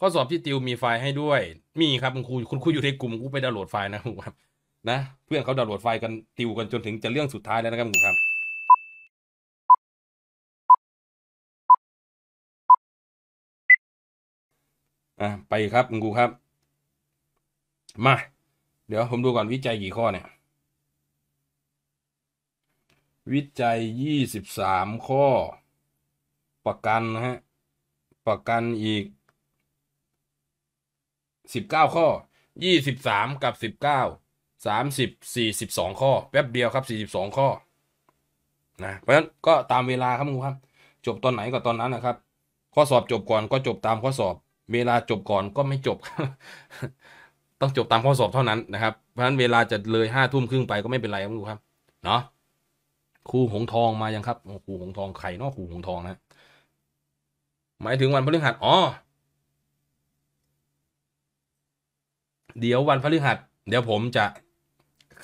ข้อสอบที่ติวมีไฟล์ให้ด้วย มีครับคุณครูคุณครูอยู่ในกลุ่มกูไปดาวน์โหลดไฟล์นะครับนะ เพื่อนเขาดาวน์โหลดไฟล์กันติวกันจนถึงจะเรื่องสุดท้ายแล้วนะครับคุณครับอ่ะไปครับคุณครูครับ มา เดี๋ยวผมดูก่อนวิจัยกี่ข้อเนี่ย วิจัยยี่สิบสามข้อ ประกันนะฮะประกันอีกสิบเก้าข้อ ยี่สิบสามกับสิบเก้าสามสิบสี่สิบสองข้อแป๊บเดียวครับสี่สิบสองข้อนะเพราะฉะนั้นก็ตามเวลาครับมึงครับ จบตอนไหนก็ตอนนั้นนะครับ ข้อสอบจบก่อนก็จบตามข้อสอบ เวลาจบก่อนก็ไม่จบ ต้องจบตามข้อสอบเท่านั้นนะครับเพราะฉะนั้นเวลาจะเลยห้าทุ่มครึ่งไปก็ไม่เป็นไรครับคุณครับเนาะครูหงทองมายังครับครูหงทองไข่นอกครูหงทองนะ หมายถึงวันพฤหัสอ๋อเดี๋ยววันพฤหัส เดี๋ยวผมจะ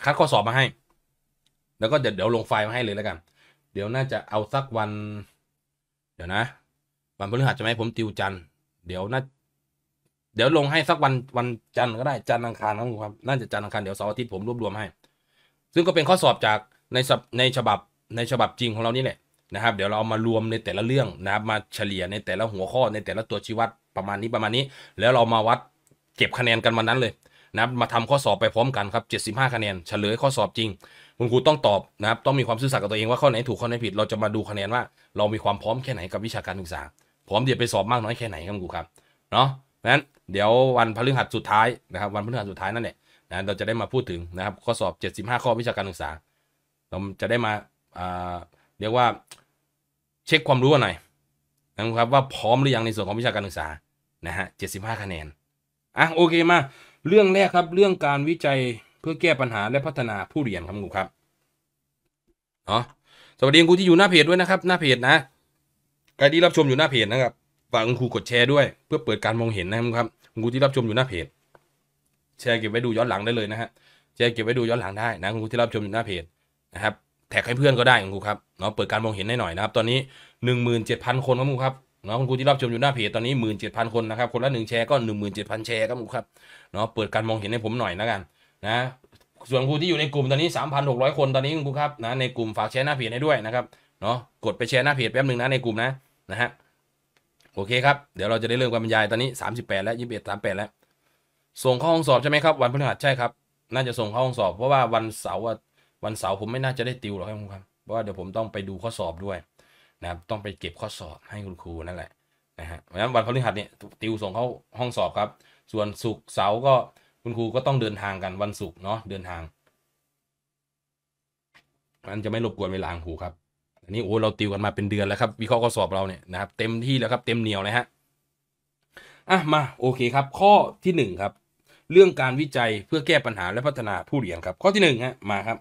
คัดข้อสอบมาให้ แล้วก็เดี๋ยวลงไฟล์มาให้เลยแล้วกัน เดี๋ยวน่าจะเอาสักวัน เดี๋ยวนะ วันพฤหัสใช่ไหมผมติวจันเดี๋ยวน่าเดี๋ยวลงให้สักวันวันจันก็ได้จันอังคารครับน่าจะจันอังคารเดี๋ยวเสาร์อาทิตย์ผมรวบรวมให้ซึ่งก็เป็นข้อสอบจากในในฉบับในฉบับจริงของเรานี่แหละนะครับ เดี๋ยวเราเอามารวมในแต่ละเรื่องนะครับ มาเฉลี่ยในแต่ละหัวข้อ ในแต่ละตัวชี้วัดประมาณนี้ประมาณนี้ แล้วเรามาวัดเก็บคะแนนกันวันนั้นเลยนะมาทำข้อสอบไปพร้อมกันครับ 75 คะแนนเฉลยข้อสอบจริงคุณครูต้องตอบนะครับต้องมีความซื่อสัตย์กับตัวเองว่าข้อไหนถูกข้อไหนผิด เราจะมาดูคะแนนว่า เรามีความพร้อมแค่ไหนกับวิชาการศึกษาพร้อมเดี๋ยวไปสอบมากน้อยแค่ไหนครับคุณครูครับเนาะนั้นเดี๋ยววันพฤหัสสุดท้ายนะครับวันพฤหัสสุดท้ายนั่นแหละนะเราจะได้มาพูดถึงนะครับข้อสอบ 75 ข้อวิชาการศึกษาเราจะได้มาเรียกว่าเช็คความรู้หน่อยนะครับว่าพร้อมหรือยังในส่วนของวิชาการศึกษานะฮะ 75 คะแนนอ่ะโอเคมา เรื่องแรกครับ เรื่องการวิจัยเพื่อแก้ปัญหาและพัฒนาผู้เรียนครับคุณครับเนาะสวัสดีครูที่อยู่หน้าเพจด้วยนะครับ หน้าเพจนะใครที่รับชมอยู่หน้าเพจนะครับฝากครูกดแชร์ด้วย เพื่อเปิดการมองเห็นนะครับครูที่รับชมอยู่หน้าเพจแชร์เก็บไว้ดูย้อนหลังได้เลยนะฮะแชร์เก็บไว้ดูย้อนหลังได้นะครูที่รับชมอยู่หน้าเพจนะครับแท็กให้เพื่อนก็ได้ครูครับเนาะเปิดการมองเห็นได้หน่อยนะครับ ตอนนี้หหนนึ่่งมืเจ็ดพันคนครับครูครับเนาะคุณครูที่รับชมอยู่หน้าเพจตอนนี้หมื่นเจ็ดพันคน นะครับคนละหนึ่งแชร์ก็หนึ่งหมื่นเจ็ดพันแชร์ครับครับเนาะเปิดการมองเห็นให้ผมหน่อยนะกันนะส่วนครูที่อยู่ในกลุ่มตอนนี้ 3,600 คนตอนนี้คุณครูครับนะในกลุ่มฝากแชร์หน้าเพจให้ด้วยนะครับเนาะกดไปแชร์หน้าเพจแป๊บหนึ่งนะในกลุ่มนะนะฮะโอเคครับ เดี๋ยวเราจะได้เริ่มการบรรยายตอนนี้ 38 แล้ว21 38แล้วส่งเข้าห้องสอบใช่ไหมครับ วันพฤหัสใช่ครับน่าจะส่งเข้าห้องสอบเพราะว่าวันเสาร์วันเสาร์ผมไม่น่าจะได้ติวหรอกครับคุณครับเพราะว่าเดี๋ยวผมต้องไปดูข้อสอบด้วยนะครับต้องไปเก็บข้อสอบให้คุณครูนั่นแหละนะฮะเพราะฉะนั้นวันพฤหัสเนี่ยติวส่งเข้าห้องสอบครับส่วนศุกร์เสาร์ก็คุณครูก็ต้องเดินทางกันวันศุกร์เนาะเดินทาง มันจะไม่รบกวนเวลาของครูครับอันนี้โอ้เราติวกันมาเป็นเดือนแล้วครับวิเคราะห์ข้อสอบเราเนี่ยนะครับ เต็มที่แล้วครับเต็มเหนียวเลยฮะอ่ะมาโอเคครับ ข้อที่1ครับเรื่องการวิจัยเพื่อแก้ปัญหาและพัฒนาผู้เรียนครับ ข้อที่1ฮะมาครับ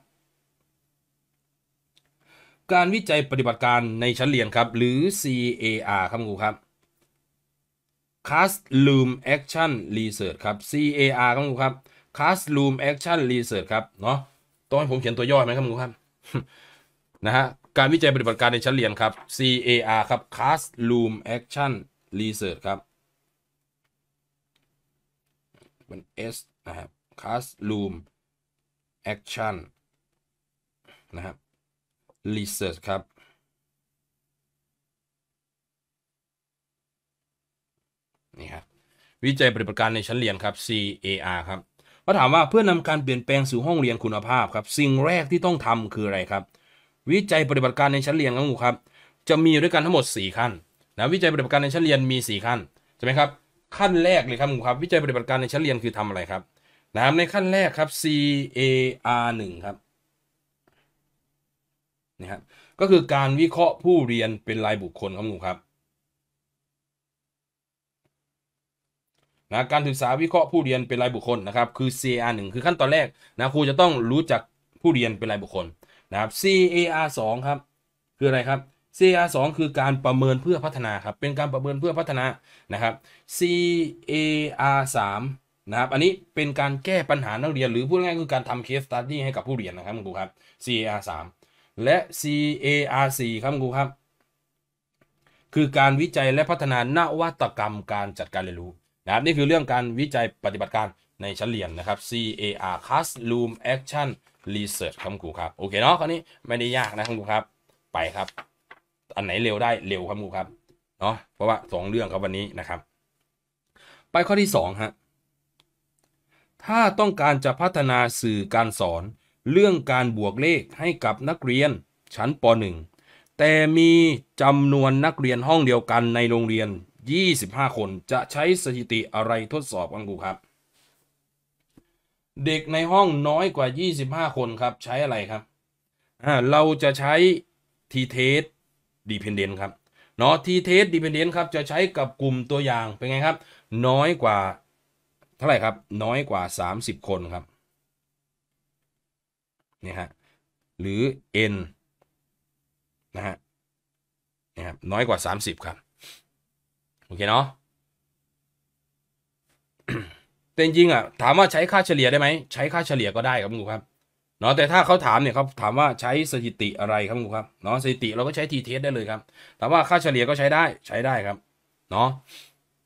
การวิจัยปฏิบัติการในชั้นเรียน ครับ หรือ CAR ครับครูครับ Classroom Action Research ครับ CAR ครับครูครับ Classroom Action Research ครับ เนาะต้อง ให้ ผม เขียนตัว ย่อไหมครับครูครับ นะฮะ การวิจัยปฏิบัติการในชั้นเรียน ครับ CAR ครับ Classroom Action Research ครับเป็น S นะครับ Classroom Action นะครับ Research ครับนี่ครับวิจัยปฏิบัติการในชั้นเรียนครับ CAR ครับมาถามว่าเพื่อนำการเปลี่ยนแปลงสู่ห้องเรียนคุณภาพครับสิ่งแรกที่ต้องทำคืออะไรครับวิจัยปฏิบัติการในชั้นเรียนครับครับ จะมีด้วยกันทั้งหมด 4 ขั้นนะวิจัยปฏิบัติการในชั้นเรียนมี 4 ขั้นใช่ไหมครับ ขั้นแรกเลยครับครครับวิจัยปฏิบัติการในชั้นเรียนคือทำอะไรครับนะครับในขั้นแรกครับ CAR 1ครับนะครับก็คือการวิเคราะห์ผู้เรียนเป็นรายบุคคลครับหนูครับนะการศึกษาวิเคราะห์ผู้เรียนเป็นรายบุคคลนะครับคือ CAR 1คือขั้นตอนแรกนะครูจะต้องรู้จักผู้เรียนเป็นรายบุคคลนะครับ CAR 2ครับคืออะไรครับ CAR 2 คือการประเมินเพื่อพัฒนาครับเป็นการประเมินเพื่อพัฒนานะครับ CAR 3นะครับ อันนี้เป็นการแก้ปัญหานักเรียน หรือพูดง่ายคือการทำ case study ให้กับผู้เรียนนะครับคุณครูครับ CAR 3และ CARC ครับครูครับ คือการวิจัยและพัฒนานวัตกรรมการจัดการเรียนรู้นะครับนี่คือเรื่องการวิจัยปฏิบัติการในชั้นเรียนนะครับ CAR Classroom Action Research ครับครูครับโอเคเนาะคราวนี้ไม่ได้ยากนะครับครูครับ ไปครับ อันไหนเร็วได้เร็วครับครูครับเนาะเพราะว่า 2 เรื่องครับวันนี้นะครับ ไปข้อที่2ฮะถ้าต้องการจะพัฒนาสื่อการสอนเรื่องการบวกเลขให้กับนักเรียนชั้นป .1 แต่มีจำนวนนักเรียนห้องเดียวกันในโรงเรียน 25 คน จะใช้สถิติอะไรทดสอบ กันกูครับ เด็กในห้องน้อยกว่า 25 คนครับใช้อะไรครับ เราจะใช้ ทีเทสดีเพนเดนครับเนาะทีเทสดีเพนเดนครับ จะใช้กับกลุ่มตัวอย่างเป็นไงครับ น้อยกว่าเท่าไหร่ครับน้อยกว่า 30 คนครับเนี่ยฮะ หรือ n นะฮะนี่ครับน้อยกว่า 30 ครับ โอเคเนาะแต่จริงอ่ะถามว่าใช้ค่าเฉลี่ยได้ไหมใช้ค่าเฉลี่ยก็ได้ครับุณครับ เนาะแต่ถ้าเขาถามเนี่ยเขาถามว่าใช้สถิติอะไรครับุณครับ เนาะสถิติเราก็ใช้ทีเทสได้เลยครับถามว่าค่าเฉลี่ยก็ใช้ได้ใช้ได้ครับ เนาะ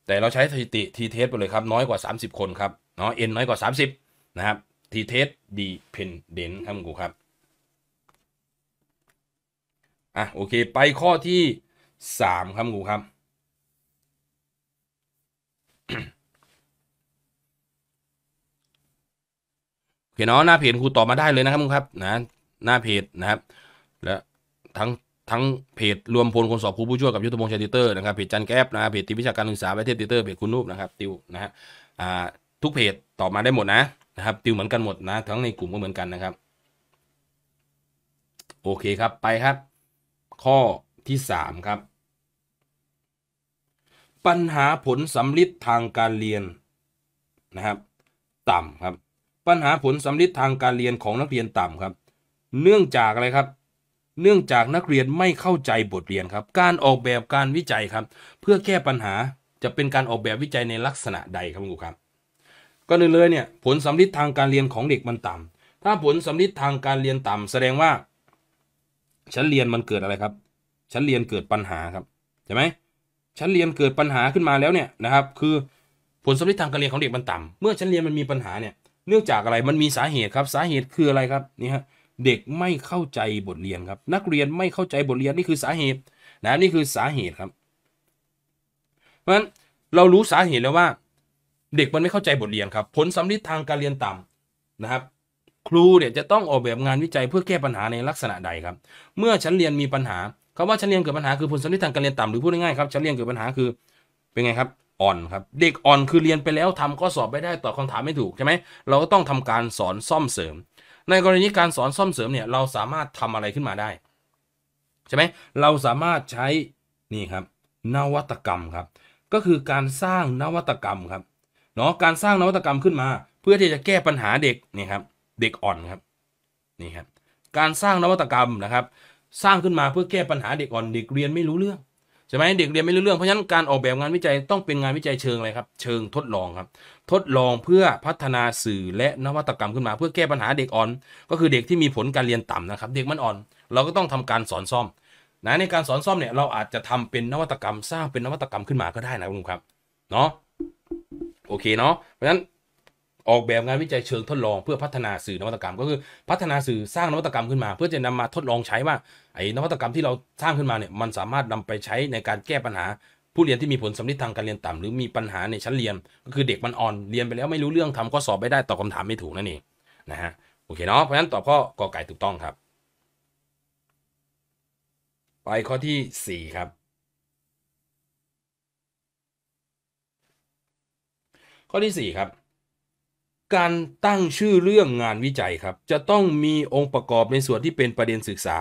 แต่เราใช้สถิติทีเทสไปเลยครับน้อยกว่า 30 คนครับ เนาะ n น้อยกว่า 30 นะครับทีเทสดีเพนเดนครับกูครับอ่ะโอเคไปข้อที่สามครับกูครับเอเนเนาะหน้าเพจครูตอบมาได้เลยนะครับครับนะหน้าเพจนะครับ และทั้งทั้งเพจรวมพลคนสอบครูผู้ช่วยกับยุทธพงษ์ชาติเตอร์นะครับเพจจันแก๊บนะเพจทีวิชาการศึกษาประเทศติเตอร์เพจคุณนูกนะครับติวนะฮะทุกเพจตอบมาได้หมดนะนะครับติวเหมือนกันหมดนะ ทั้งในกลุ่มก็เหมือนกันนะครับโอเคครับไปครับ ข้อที่ 3 ครับ ปัญหาผลสำลิดทางการเรียนนะครับ ต่ำครับ ปัญหาผลสำลิดทางการเรียนของนักเรียนต่ำครับ เนื่องจากอะไรครับ เนื่องจากนักเรียนไม่เข้าใจบทเรียนครับ การออกแบบการวิจัยครับ เพื่อแก้ปัญหาจะเป็นการออกแบบวิจัยในลักษณะใดครับคุณครครับก็เลยเนี่ยผลสำลทิดทางการเรียนของเด็กมันต่ำถ้าผลสำลทิดทางการเรียนต่ำแสดงว่า ชั้นเรียนมันเกิดอะไรครับ ชั้นเรียนเกิดปัญหาครับใช่ไหมชั้นเรียนเกิดปัญหาขึ้นมาแล้วเนี่ยนะครับ คือผลสำลทิดทางการเรียนของเด็กมันต่ำ เมื่อชั้นเรียนมันมีปัญหา เนี่ยเนื่องจากอะไรมันมีสาเหตุครับ สาเหตุคืออะไรครับนี่ฮะเด็กไม่เข้าใจบทเรียนครับ นักเรียนไม่เข้าใจบทเรียนนี่คือสาเหตุนะนี่คือสาเหตุครับ เพราะฉะนั้นเรารู้สาเหตุแล้วว่าเด็กมันไม่เข้าใจบทเรียนครับ ผลสัมฤทธิ์ทางการเรียนต่ำนะครับ ครูเนี่ยจะต้องออกแบบงานวิจัยเพื่อแก้ปัญหาในลักษณะใดครับ เมื่อชั้นเรียนมีปัญหาคำว่าชั้นเรียนเกิดปัญหาคือผลสัมฤทธิ์ทางการเรียนต่ำหรือพูดง่ายๆครับชั้นเรียนเกิดปัญหาคือเป็นไงครับ อ่อนครับเด็กอ่อนคือเรียนไปแล้วทำข้อสอบไม่ได้ตอบคำถามไม่ถูกใช่ไหมเราก็ต้องทำการสอนซ่อมเสริม ในกรณีการสอนซ่อมเสริมเนี่ยเราสามารถทำอะไรขึ้นมาได้ ใช่ไหมเราสามารถใช้นี่ครับนวัตกรรมครับก็คือการสร้างนวัตกรรมครับเนาะการสร้างนวัตกรรมขึ้นมา เพื่อที่จะแก้ปัญหาเด็กนี่ครับเด็กอ่อนครับนี่ครับ การสร้างนวัตกรรมนะครับ สร้างขึ้นมาเพื่อแก้ปัญหาเด็กอ่อนเด็กเรียนไม่รู้เรื่องใช่ไหมเด็กเรียนไม่รู้เรื่องเพราะฉะนั้นการออกแบบงานวิจัยต้องเป็นงานวิจัยเชิงอะไรครับ เชิงทดลองครับ ทดลองเพื่อพัฒนาสื่อและนวัตกรรมขึ้นมา เพื่อแก้ปัญหาเด็กอ่อน ก็คือเด็กที่มีผลการเรียนต่ำนะครับ เด็กมันอ่อนเราก็ต้องทำการสอนซ่อมนะในการสอนซ่อมเนี่ยเราอาจจะทำเป็นนวัตกรรม สร้างเป็นนวัตกรรมขึ้นมาก็ได้นะคุณครับ เนาะโอเค เนาะเพราะฉะนั้นออกแบบงานวิจัยเชิงทดลองเพื่อพัฒนาสื่อนวัตกรรม ก็คือ พัฒนาสื่อสร้างนวัตกรรมขึ้นมา เพื่อจะนำมาทดลองใช้ว่าไอ้นวัตกรรมที่เราสร้างขึ้นมาเนี่ยมันสามารถนำไปใช้ในการแก้ปัญหา ผู้เรียนที่มีผลสำลิดทางการเรียนต่ำหรือมีปัญหาในชั้นเรียน ก็ คือเด็กมันอ่อนเรียนไปแล้วไม่รู้เรื่องทำข้อสอบไม่ได้ตอบคาถามไม่ถูกนั่นเองนะฮะโอเคเนาะเพราะฉะนั้นตอบข้อกอไก่ถูกต้องครับ ไปข้อที่ 4 ครับข้อที่ 4 ครับ การตั้งชื่อเรื่องงานวิจัยครับ จะต้องมีองค์ประกอบในส่วนที่เป็นประเด็นศึกษา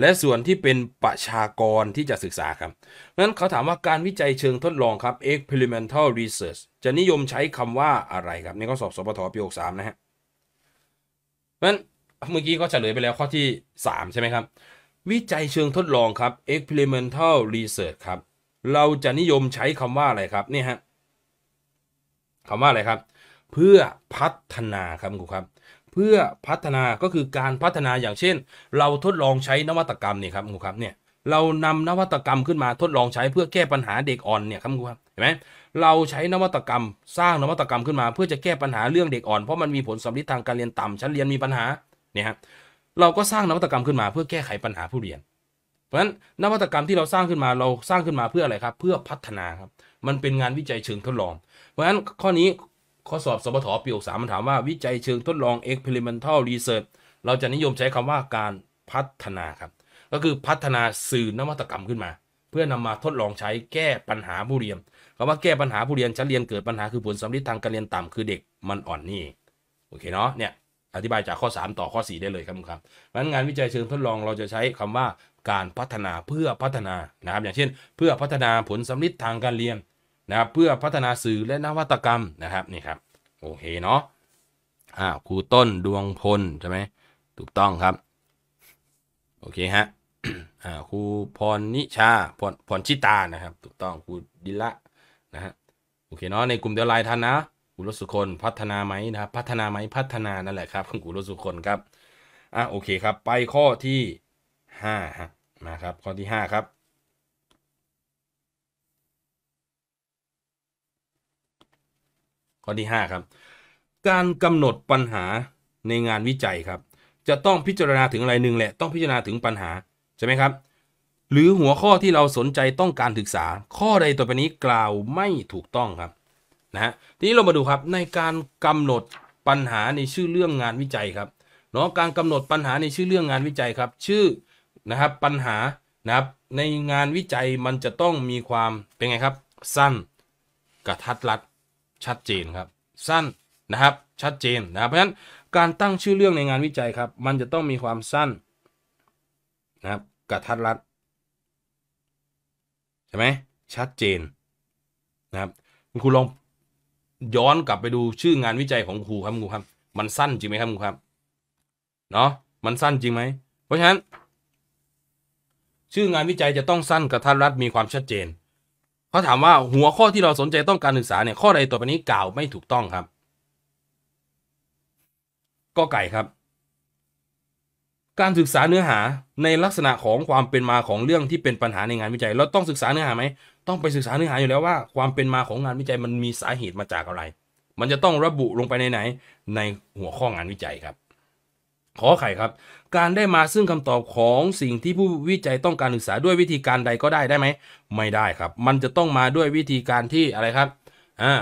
และส่วนที่เป็นประชากรที่จะศึกษาครับนั้นเขาถามว่าการวิจัยเชิงทดลองครับ experimental research จะนิยมใช้คำว่าอะไรครับในข้อสอบสปทปีหกสามนะฮะนั้นเมื่อกี้ก็เฉลยไปแล้วข้อที่ 3 ใช่ไหมครับ วิจัยเชิงทดลองครับ experimental research ครับเราจะนิยมใช้คำว่าอะไรครับนี่ฮะคำว่าอะไรครับ เพื่อพัฒนาครับคุณครับ เพื่อพัฒนาก็คือการพัฒนาอย่างเช่น เราทดลองใช้นวัตกรรมเนี่ยครับคุณครับเนี่ยเรานำนวัตกรรมขึ้นมาทดลองใช้เพื่อแก้ปัญหาเด็กอ่อนเนี่ยครับคุณครับเห็นไหมเราใช้นวัตกรรม สร้างนวัตกรรมขึ้นมา เพื่อจะแก้ปัญหาเรื่องเด็กอ่อน เพราะมันมีผลสัมฤทธิ์ทางการเรียนต่ำ ชั้นเรียนมีปัญหาเนี่ยครเราก็สร้างนวัตกรรมขึ้นมาเพื่อแก้ไขปัญหาผู้เรียน เพราะฉะนั้นนวัตกรรมที่เราสร้างขึ้นมาเราสร้างขึ้นมาเพื่ออะไรครับ เพื่อพัฒนาครับมันเป็นงานวิจัยเชิงทดลอง เพราะฉะนั้นข้อนี้ข้อสอบสบทปีหกสามมันถามว่าวิจัยเชิงทดลอง experimental research เราจะนิยมใช้คำว่าการพัฒนาครับ ก็คือพัฒนาสื่อนวัตกรรมขึ้นมา เพื่อนำมาทดลองใช้แก้ปัญหาผู้เรียนคำว่าแก้ปัญหาผู้เรียนชั้นเรียนเกิดปัญหาคือผลสัมฤทธิ์ทางการเรียนต่ำคือเด็กมันอ่อนนี่โอเคเนาะเนี่ยอธิบายจากข้อ 3 ต่อข้อ 4 ได้เลยครับครับงั้นงานวิจัย เชิงทดลองเราจะใช้คำว่าการพัฒนาเพื่อพัฒนานะครับอย่างเช่นเพื่อพัฒนาผลสำลิดทางการเรียนนะครับเพื่อพัฒนาสื่อและนวัตกรรมนะครับนี่ครับโอเคเนาะอ่าครูต้นดวงพลใช่ไหมถูกต้องครับโอเคฮะอ่าครูพรนิชาพรพรชิตานะครับถูกต้องครูดิละนะฮะโอเคเนาะในกลุ่มเดียวไลน์ทันนะกุลสุคนพัฒนาไหมนะครับพัฒนาไหมพัฒนานั่นแหละครับกุลสุคนครับอ่ะโอเคครับไปข้อที่ห้าฮะนะครับ ข้อที่ห้าครับข้อที่ห้าครับ การกำหนดปัญหาในงานวิจัยครับ จะต้องพิจารณาถึงอะไรหนึ่งแหละต้องพิจารณาถึงปัญหาใช่ไหมครับหรือหัวข้อที่เราสนใจต้องการศึกษา ข้อใดต่อไปนี้กล่าวไม่ถูกต้องครับนะฮะทีนี้เรามาดูครับในการ กำหนดปัญหาในชื่อเรื่องงานวิจัยครับเนาะการกำหนดปัญหาในชื่อเรื่องงานวิจัยครับ ชื่อนะครับปัญหานะครับในงานวิจัยมันจะต้องมีความเป็นไงครับสั้นกระทัดรัดชัดเจนครับสั้นนะครับชัดเจนนะเพราะฉะนั้นการตั้งชื่อเรื่องในงานวิจัยครับมันจะต้องมีความสั้นนะครับกระทัดรัดใช่ไหมชัดเจนนะครับคุณครูลองย้อนกลับไปดูชื่องานวิจัยของครูครับครูครับ มันสั้นจริงไหมครับครูครับเนาะมันสั้นจริงไหมเพราะฉะนั้น ชื่องานวิจัยจะต้องสั้นกระทัดรัดมีความชัดเจนเขาถามว่าหัวข้อที่เราสนใจต้องการศึกษาเนี่ยข้อใดตัวนี้กล่าวไม่ถูกต้องครับก็ไก่ครับ การศึกษาเนื้อหาในลักษณะของความเป็นมาของเรื่องที่เป็นปัญหาในงานวิจัย เราต้องศึกษาเนื้อหาไหมต้อง ไปศึกษาเนื้อหา อยู่ แล้วว่าความเป็นมาของงานวิจัยมันมีสาเหตุมาจากอะไร มันจะต้องระบุลงไปในไหนในหัวข้องานวิจัยครับ ขอไข่ครับ การได้มาซึ่งคำตอบของสิ่งที่ผู้วิจัยต้องการศึกษาด้วยวิธีการใดก็ได้ได้ไหม ไม่ได้ครับ มันจะต้องมาด้วยวิธีการที่อะไรครับอ่า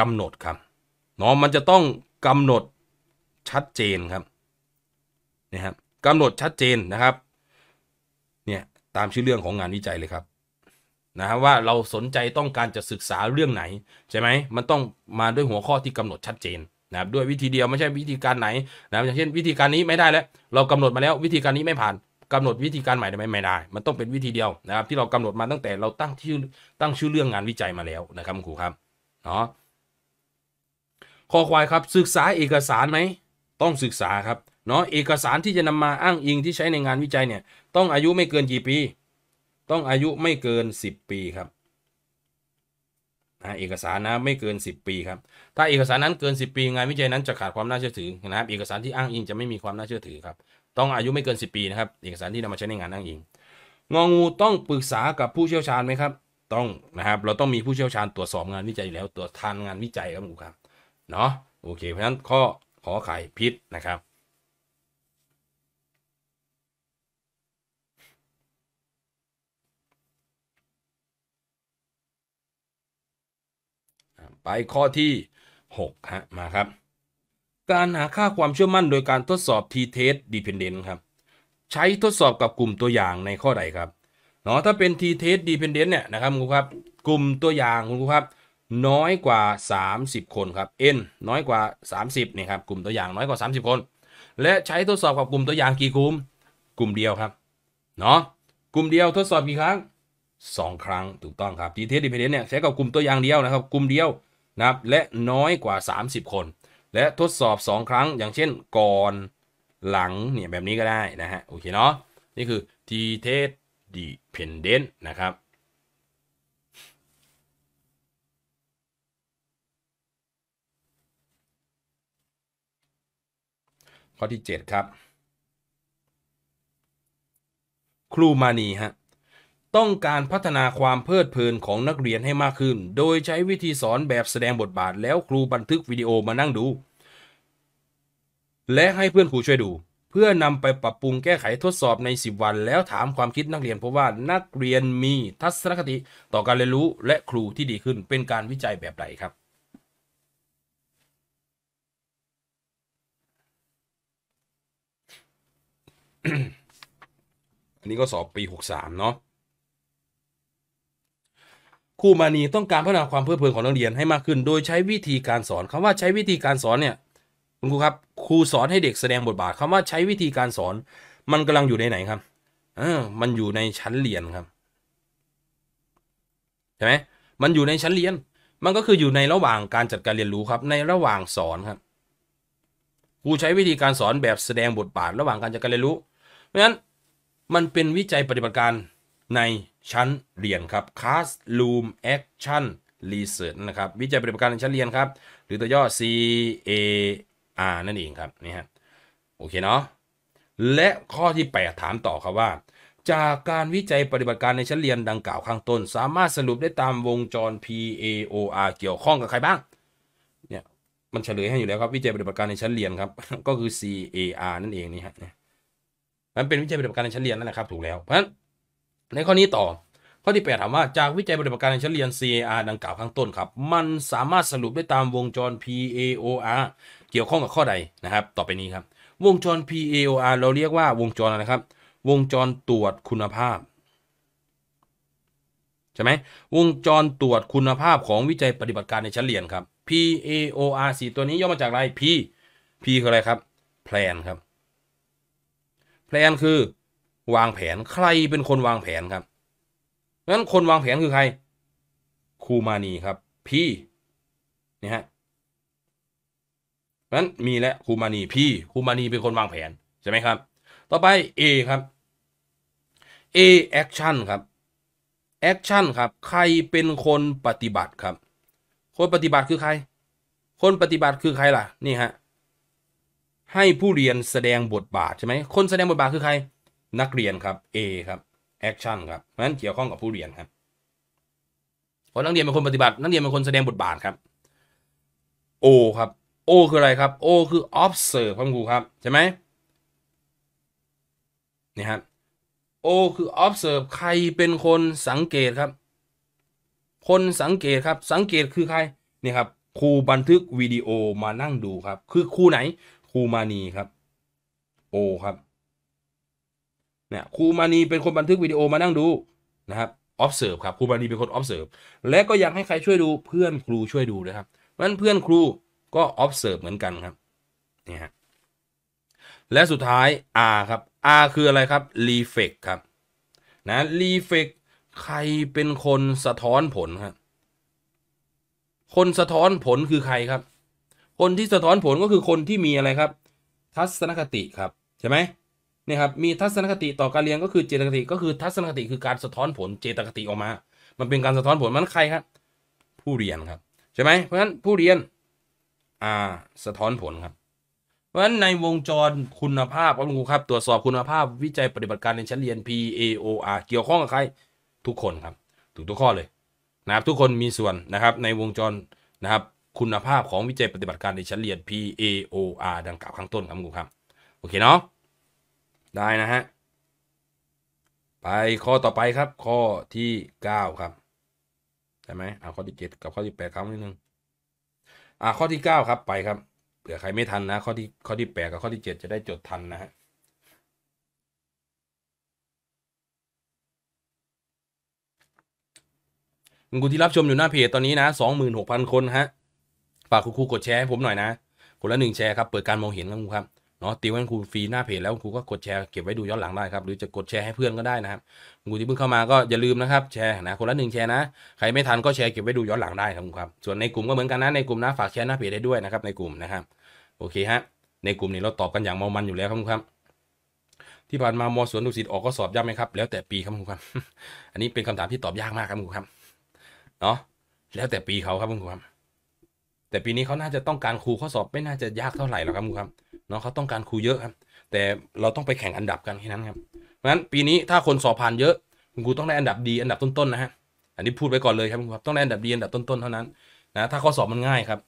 กำหนดครับเนาะมันจะต้องกำหนดชัดเจนครับนะครับกำหนดชัดเจนนะครับ เนี่ยตามชื่อเรื่องของงานวิจัยเลยครับนะว่าเราสนใจต้องการจะศึกษาเรื่องไหนใช่ไหมมันต้องมาด้วยหัวข้อที่กำหนดชัดเจนนะครับด้วยวิธีเดียวไม่ใช่วิธีการไหนนะอย่างเช่น วิธีการนี้ไม่ได้แล้วเรากำหนดมาแล้ววิธีการนี้ไม่ผ่านกำหนดวิธีการใหม่ได้ไหมไม่ได้ มันต้องเป็นวิธีเดียวนะครับ ที่เรากำหนดมาตั้งแต่เราตั้งชื่อตั้งชื่อเรื่องงานวิจัยมาแล้วนะครับครูครับเนาะข้อควายครับศึกษาเอกสารไหมต้องศึกษาครับเนาะเอกสารที่จะนำมาอ้างอิงที่ใช้ในงานวิจัยเนี่ยต้องอายุไม่เกินกี่ปีต้องอายุไม่เกิน 10 ปีครับนะเอกสารนะไม่เกิน 10 ปีครับถ้าเอกสารนั้นเกิน 10 ปีงานวิจัยนั้นจะขาดความน่าเชื่อถือนะครับ เอกสารที่อ้างอิงจะไม่มีความน่าเชื่อถือครับ ต้องอายุไม่เกิน 10 ปีนะครับ เอกสารที่นำมาใช้ในงานอ้างอิงงองูต้องปรึกษากับผู้เชี่ยวชาญไหมครับ ต้องนะครับ เราต้องมีผู้เชี่ยวชาญตรวจสอบงานวิจัยแล้วตรวจทานงานวิจัยครับคุณครับเนาะโอเค เพราะฉะนั้นข้อขอไข่พิษนะครับไปข้อที่6ฮะมาครับ การหาค่าความเชื่อมั่นโดยการทดสอบ t-test dependent ครับ ใช้ทดสอบกับกลุ่มตัวอย่างในข้อใดครับเนาะถ้าเป็น t-test dependent เนี่ยนะครับคุณครับกลุ่มตัวอย่างคุณครับน้อยกว่า 30 คนครับ n น้อยกว่า 30นี่ครับกลุ่มตัวอย่างน้อยกว่า 30 คน และใช้ทดสอบกับกลุ่มตัวอย่างกี่กลุ่มกลุ่มเดียวครับเนาะกลุ่มเดียวทดสอบกี่ครั้ง 2 ครั้งถูกต้องครับทีเทสด p e n นเดนเนี่ยใช้กับกลุ่มตัวอย่างเดียวนะครับ กลุ่มเดียวนะครับและน้อยกว่า 30 คน และทดสอบ 2 ครั้งอย่างเช่นก่อนหลังเนี่ยแบบนี้ก็ได้นะฮะโอเคเนาะนี่คือ t t e s t dependent นะครับ ข้อที่ 7 ครับ ครูมานีฮะต้องการพัฒนาความเพลิดเพลินของนักเรียนให้มากขึ้น โดยใช้วิธีสอนแบบแสดงบทบาท แล้วครูบันทึกวิดีโอมานั่งดู และให้เพื่อนครูช่วยดู เพื่อนำไปปรับปรุงแก้ไขทดสอบใน 10 วันแล้วถามความคิดนักเรียนเพราะว่านักเรียนมีทัศนคติต่อการเรียนรู้และครูที่ดีขึ้นเป็นการวิจัยแบบใดครับอันนี้ก็สอบปี 63เนาะครูมานีต้องการพัฒนาความเพลิดเพลินของนักเรียน ให้มากขึ้นโดยใช้วิธีการสอนคำว่าใช้วิธีการสอนเนี่ยคุณครูครับครูสอนให้เด็กแสดงบทบาทคำว่าใช้วิธีการสอน มันกำลังอยู่ในไหนครับเออมันอยู่ในชั้นเรียนครับใช่ไหมมันอยู่ในชั้นเรียน มันก็คืออยู่ในระหว่างการจัดการเรียนรู้ครับในระหว่างสอนครับครูใช้วิธีการสอนแบบแสดงบทบาท ระหว่างการจัดการเรียนรู้เพราะฉะนั้นมันเป็นวิจัยปฏิบัติการในชั้นเรียนครับ Classroom Action Research นะครับ วิจัยปฏิบัติการในชั้นเรียนครับ หรือตัวย่อ CAR นั่นเองครับนี่ฮะโอเคเนาะและข้อที่ 8 ถามต่อครับว่า จากการวิจัยปฏิบัติการในชั้นเรียนดังกล่าวข้างต้น สามารถสรุปได้ตามวงจร PAOR เกี่ยวข้องกับใครบ้างเนี่ยมันเฉลยให้อยู่แล้วครับวิจัยปฏิบัติการในชั้นเรียนครับ ก็คือ CAR นั่นเองนี่ฮะมันเป็นวิจัยปฏิบัติการในชั้นเรียนนั่นแหละครับถูกแล้วเพราะฉะนั้นในข้อนี้ต่อ ข้อที่8ถามว่าจากวิจัยปฏิบัติการในชั้นเรียน CAR ดังกล่าวข้างต้นครับ มันสามารถสรุปได้ตามวงจร PAOR เกี่ยวข้องกับข้อใดนะครับ ต่อไปนี้ครับ วงจร PAOR เราเรียกว่าวงจรอะไรครับ วงจรตรวจคุณภาพใช่ไหมวงจรตรวจคุณภาพของวิจัยปฏิบัติการในชั้นเรียนครับ PAOR 4 ตัวนี้ย่อมาจากอะไร P P คืออะไรครับแผนครับแผนคือวางแผนใครเป็นคนวางแผนครับงั้นคนวางแผนคือใครครูมานีครับ พี่นี่ฮะงั้นมีและครูมานีพี่ครูมานีเป็นคนวางแผนใช่ไหมครับต่อไป A ครับ A action ครับ action ครับ ใครเป็นคนปฏิบัติครับ คนปฏิบัติคือใคร คนปฏิบัติคือใครล่ะนี่ฮะให้ผู้เรียนแสดงบทบาทใช่ไหมคนแสดงบทบาทคือใครนักเรียนครับ A ครับ action ครับเพราะฉะนั้นเกี่ยวข้องกับผู้เรียนครับเพราะนักเรียนเป็นคนปฏิบัติ นักเรียนเป็นคนแสดงบทบาทครับ O ครับ O คืออะไรครับ O คือ observe ครับครูครับใช่ไหมนี่ครับ O คือ observe ใครเป็นคนสังเกตครับ คนสังเกตครับ สังเกตคือใคร นี่ครับครูบันทึกวิดีโอ มานั่งดูครับ คือครูไหนครูมานีครับ O ครับนี่ยครูมานีเป็นคนบันทึกวิดีโอมานั่งดูนะครับ observe ครับ ครูมานีเป็นคน observe และก็อยากให้ใครช่วยดูเพื่อนครูช่วยดูนะครับนั้นเพื่อนครูก็ observe เหมือนกันครับนี่ฮะและสุดท้าย R ครับ R คืออะไรครับ reflect ครับนะ reflect ใครเป็นคนสะท้อนผลครับคนสะท้อนผลคือใครครับ คนที่สะท้อนผลก็คือคนที่มีอะไรครับ ทัศนคติครับใช่ไหมเนี่ยครับมีทัศนคติต่อการเรียนก็คือเจตคติก็คือ ทัศนคติคือการสะท้อนผลเจตคติออกมา มันเป็นการสะท้อนผลมันใครครับ ผู้เรียนครับใช่ไหมเพราะฉะนั้นผู้เรียนอ่าสะท้อนผลครับ เพราะฉะนั้นในวงจรคุณภาพครับครูครับ ตรวจสอบคุณภาพวิจัยปฏิบัติการในชั้นเรียน PAOR เกี่ยวข้องกับใครทุกคนครับถูกทุกข้อเลยนะครับทุกคนมีส่วนนะครับ ในวงจรนะครับคุณภาพของวิจัยปฏิบัติการในชั้นเรียน PAOR ดังกล่าวข้างต้นครับครูครับโอเคเนาะได้นะฮะไปข้อต่อไปครับข้อที่เก้าครับใช่ไหมเอาข้อที่เจ็ดกับข้อที่แปดครับนิดนึงอ่าข้อที่เก้าครับไปครับเผื่อใครไม่ทัน นะข้อที่ ข้อที่แปดกับข้อที่เจ็ดจะได้จดทันนะฮะคุณครูที่รับชมอยู่หน้าเพจตอนนี้นะสองหมื่นหกพันคนฮะฝากคุณครูกดแชร์ให้ผมหน่อยนะคนละหนึ่งแชร์ครับเปิดการมองเห็นครับคุณครับเนาะติวให้ครูฟรีหน้าเพจแล้วครูก็กดแชร์เก็บไว้ดูย้อนหลังได้ครับหรือจะกดแชร์ให้เพื่อนก็ได้นะครับครูที่เพิ่งเข้ามาก็อย่าลืมนะครับแชร์นะคนละหนึ่งแชร์นะใครไม่ทันก็แชร์เก็บไว้ดูย้อนหลังได้ครับครับส่วนในกลุ่มก็เหมือนกันนะ ในกลุ่มนะฝากแชร์หน้าเพจได้ด้วยนะครับในกลุ่มนะครับโอเคฮะในกลุ่มนี้เราตอบกันอย่างมามันอยู่แล้วครับครับที่ผ่านมามอสวนดุสิตออกก็สอบยากไหมครับ แล้วแต่ปีครับคุณครับ อันนี้เป็นคำถามที่ตอบยากมากครับคุณครับเนาะแล้วแต่ปีเขาครับครับ แต่ปีนี้เขาน่าจะต้องการครูข้อสอบไม่น่าจะยากเท่าไหร่หรอกครับครับเนาะเขาต้องการครูเยอะครับแต่เราต้องไปแข่งอันดับกันแค่นั้นครับเพราะฉะนั้นปีนี้ถ้าคนสอบผ่านเยอะคุณครูต้องได้อันดับดีอันดับต้นๆนะฮะอันนี้พูดไว้ก่อนเลยครับคุณครูต้องได้อันดับดีอันดับต้นๆเท่านั้นนะถ้าข้อสอบมันง่ายครับ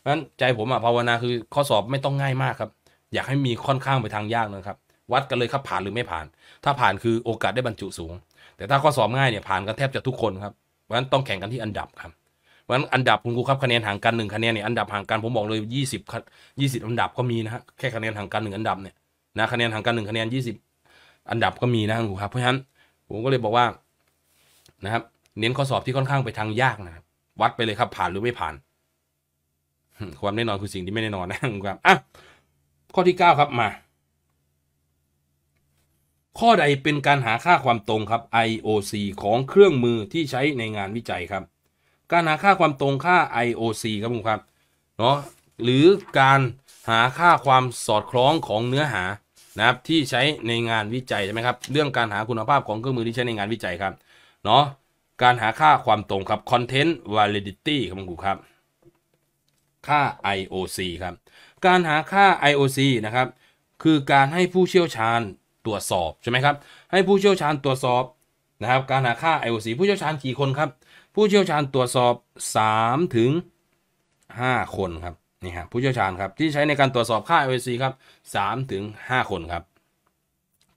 เพราะฉะนั้นใจผมอ่ะภาวนาคือ ข้อสอบไม่ต้องง่ายมากครับอยากให้มีค่อนข้างไปทางยากนะครับ วัดกันเลยครับผ่านหรือไม่ผ่าน ถ้าผ่านคือโอกาสได้บรรจุสูง แต่ถ้าข้อสอบง่ายเนี่ยผ่านกันแทบจะทุกคนครับเพราะฉะนั้นต้องแข่งกันที่อันดับครับเพราะฉะนั้นอันดับคุณครูครับคะแนนห่างกันหนึ่งคะแนนเนี่ยอันดับห่างกันผมบอกเลยยี่สิบยี่สิบอันดับก็มีนะฮะแค่คะแนนห่างกันหนึ่งอันดับเนี่ยนะคะแนนห่างกันหนึ่งคะแนนยี่สิบอันดับก็มีนะคุณครูครับเพราะฉะนั้นผมก็เลยบอกว่านะครับเน้นข้อสอบที่ค่อนข้างไปทางยากนะครับวัดไปเลยครับผ่านหรือไม่ผ่าน ความแน่นอนคือสิ่งที่ไม่แน่นอนนะครับอ่ะข้อที่เก้าครับมา ข้อใดเป็นการหาค่าความตรงครับ IOC ของเครื่องมือที่ใช้ในงานวิจัยครับการหาค่าความตรงค่า IOC ครับผมครับ เนาะหรือการหาค่าความสอดคล้องของเนื้อหานะครับที่ใช้ในงานวิจัยใช่ไหมครับ เรื่องการหาคุณภาพของเครื่องมือที่ใช้ในงานวิจัยครับ เนาะการหาค่าความตรงครับ content validity ครับผมครับ ค่า IOC ครับ การหาค่า IOC นะครับ คือการให้ผู้เชี่ยวชาญตรวจสอบใช่ไหมครับ ให้ผู้เชี่ยวชาญตรวจสอบนะครับ การหาค่า IOC ผู้เชี่ยวชาญกี่คนครับผู้เชี่ยวชาญตรวจสอบ3ถึง5 คนครับ นี่ฮะผู้เชี่ยวชาญครับที่ใช้ในการตรวจสอบค่า IOC ครับ3ถึง5คนครับ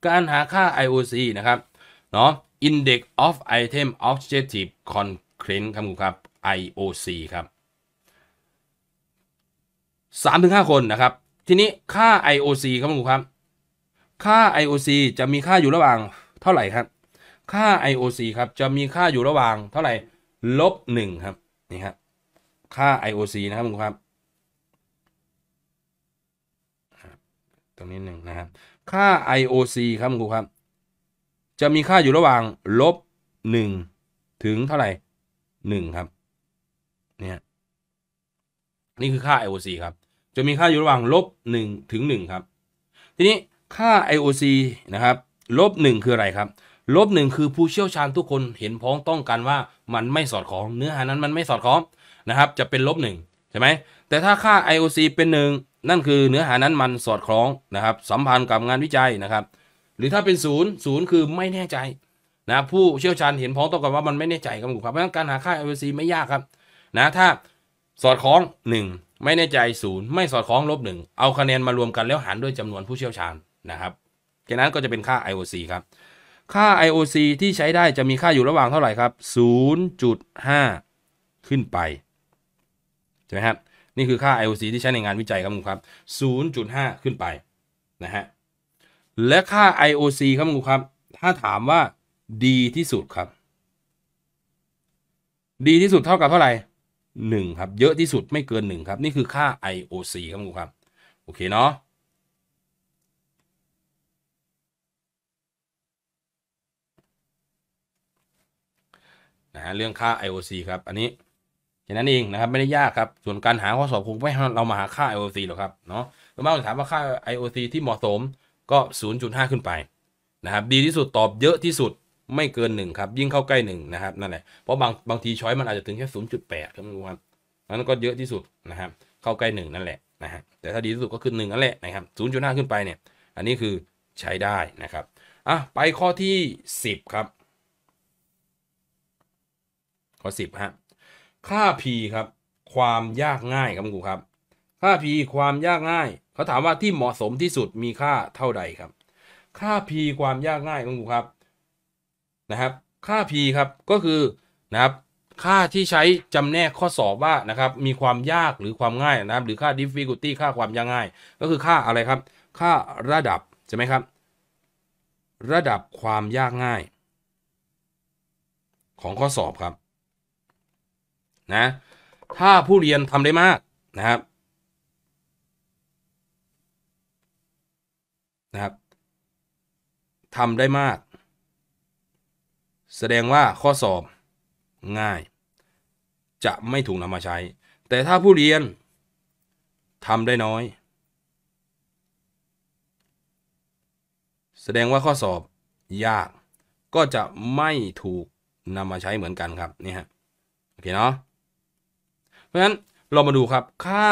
การหาค่า IOC นะครับเนาะ Index of Item Objective c o n c r e n t ครับครับ IOC ครับ3ถึง5คนนะครับทีนี้ค่า IOC ครับคุณครับ ค่า IOC จะมีค่าอยู่ระหว่างเท่าไหร่ครับ ค่า IOC ครับ จะมีค่าอยู่ระหว่างเท่าไหร่ลบหนึ่งครับนี่ครับค่า IOC นะครับคุณครับตรงนี้หนึ่งนะครับค่า IOC ครับคุณครับ จะมีค่าอยู่ระหว่างลบหนึ่งถึงเท่าไหร่หนึ่งครับเนี่ยนี่คือค่า IOC ครับจะมีค่าอยู่ระหว่างลบหนึ่งถึงหนึ่งครับ ทีนี้ค่า IOC นะครับลบหนึ่งคืออะไรครับลบหนึ่งคือผู้เชี่ยวชาญทุกคนเห็นพ้องต้องกันว่า มันไม่สอดคล้อง เนื้อหานั้นมันไม่สอดคล้องนะครับ จะเป็นลบหนึ่งใช่ไหมแต่ถ้าค่า IOC เป็นหนึ่งนั่นคือเนื้อหานั้นมันสอดคล้องนะครับ สัมพันธ์กับงานวิจัยนะครับ หรือถ้าเป็นศูนย์ศูนย์คือไม่แน่ใจนะผู้เชี่ยวชาญเห็นพ้องต้องกันว่ามันไม่แน่ใจครับผมครับเพราะฉะนั้นการหาค่า IOC ไม่ยากครับนะถ้าสอดคล้อง 1 ไม่แน่ใจศูนย์ไม่สอดคล้องลบหนึ่งเอาคะแนนมารวมกันแล้วหารด้วยจำนวนผู้เชี่ยวชาญนะครับแค่นั้นก็จะเป็นค่า IOC ครับค่า IOC ที่ใช้ได้จะมีค่าอยู่ระหว่างเท่าไหร่ครับ 0.5 ขึ้นไปใช่ไหมครับนี่คือค่า IOC ที่ใช้ในงานวิจัยครับคุณครับ 0.5 ขึ้นไปนะฮะ และค่า IOC ครับคุณครับ ถ้าถามว่าดีที่สุดครับ ดี ที่สุดเท่ากับเท่าไหร่1ครับ เยอะที่สุดไม่เกิน 1 ครับ นี่คือค่า IOC ครับคุณครับ โอเคเนาะนะฮะเรื่องค่า IOC ครับ อันนี้แค่นั้นเองนะครับไม่ได้ยากครับส่วนการหาข้อสอบคงไม่เรามาหาค่า IOC หรอกครับเนาะส่วนมากถามว่าค่า IOC ที่เหมาะสมก็ 0.5 ขึ้นไปนะครับดีที่สุดตอบเยอะที่สุดไม่เกินหนึ่งครับ ยิ่งเข้าใกล้หนึ่งนะครับนั่นแหละเพราะบางบางทีช้อยมันอาจจะถึงแค่ศูนย์จุดแปดครับทุกนนั้นก็เยอะที่สุดนะครับเข้าใกล้หนึ่งนั่นแหละนะฮะแต่ถ้าดีที่สุดก็คือหนึ่งนั่นแหละนะครับศูนย์จุดห้าขึ้นไปเนี่ยอันนี้คือใช้ได้นะครับอ่ะไปข้อที่ส0ครับข้อสิบฮะค่า p ครับ ความยากง่ายครับครูครับ ค่า p ความยากง่าย เขาถามว่าที่เหมาะสมที่สุดมีค่าเท่าใดครับ ค่า p ความยากง่ายครับครูครับ นะครับ ค่า p ครับ ก็คือ นะครับ ค่าที่ใช้จำแนกข้อสอบว่า นะครับ มีความยากหรือความง่ายนะครับหรือค่า difficulty ค่าความยากง่าย ก็คือค่าอะไรครับ ค่าระดับใช่ไหมครับ ระดับความยากง่าย ของข้อสอบครับนะ ถ้าผู้เรียนทำได้มากนะครับ นะ ครับ ทำได้มาก แสดงว่าข้อสอบง่าย จะไม่ถูกนำมาใช้ แต่ถ้าผู้เรียนทำได้น้อย แสดงว่าข้อสอบยาก ก็จะไม่ถูกนำมาใช้เหมือนกันครับนี่ฮะโอเคเนาะราะฉะนั้นเรามาดูครับค่า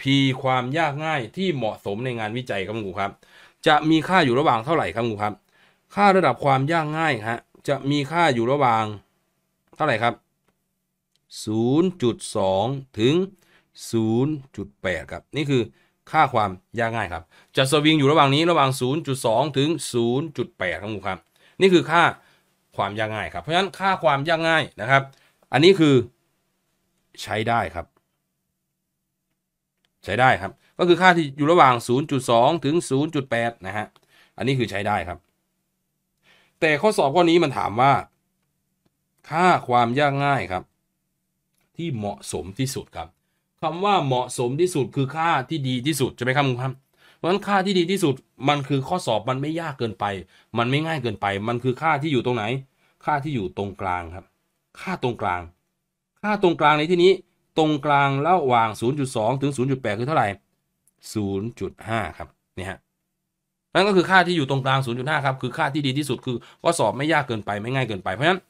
p ความยากง่ายที่เหมาะสมในงานวิจัยครับงูครับจะมีค่าอยู่ระหว่างเท่าไหร่ครับงูครับค่าระดับความยากง่ายฮะจะมีค่าอยู่ระหว่างเท่าไหร่ครับ 0.2 ถึง 0.8 ครับนี่คือค่าความยากง่ายครับจะ สวิงอยู่ระหว่างนี้ระหว่าง 0.2 ถึง 0.8 ครับงูครับนี่คือค่าความยากง่ายครับเพราะฉะนั้นค่าความยากง่ายนะครับอันนี้คือใช้ได้ครับ ใช้ได้ครับ ก็คือค่าที่อยู่ระหว่าง 0.2 ถึง 0.8 นะฮะอันนี้คือใช้ได้ครับ แต่ข้อสอบข้อนี้มันถามว่า ค่าความยากง่ายครับ ที่เหมาะสมที่สุดครับคำว่าเหมาะสมที่สุดคือค่าที่ดีที่สุดใช่ไหมครับคุณครับเพราะฉะนั้นค่าที่ดีที่สุด มันคือข้อสอบมันไม่ยากเกินไป มันไม่ง่ายเกินไป มันคือค่าที่อยู่ตรงไหนค่าที่อยู่ตรงกลางครับ ค่าตรงกลางค่าตรงกลางในที่นี้ตรงกลางระหว่าง 0.2 ถึง 0.8 คือเท่าไหร่ 0.5 ครับเนี่ยฮะนั่นก็คือค่าที่อยู่ตรงกลาง 0.5 ครับคือค่าที่ดีที่สุดคือก็สอบไม่ยากเกินไปไม่ง่ายเกินไป เพราะฉะนั้น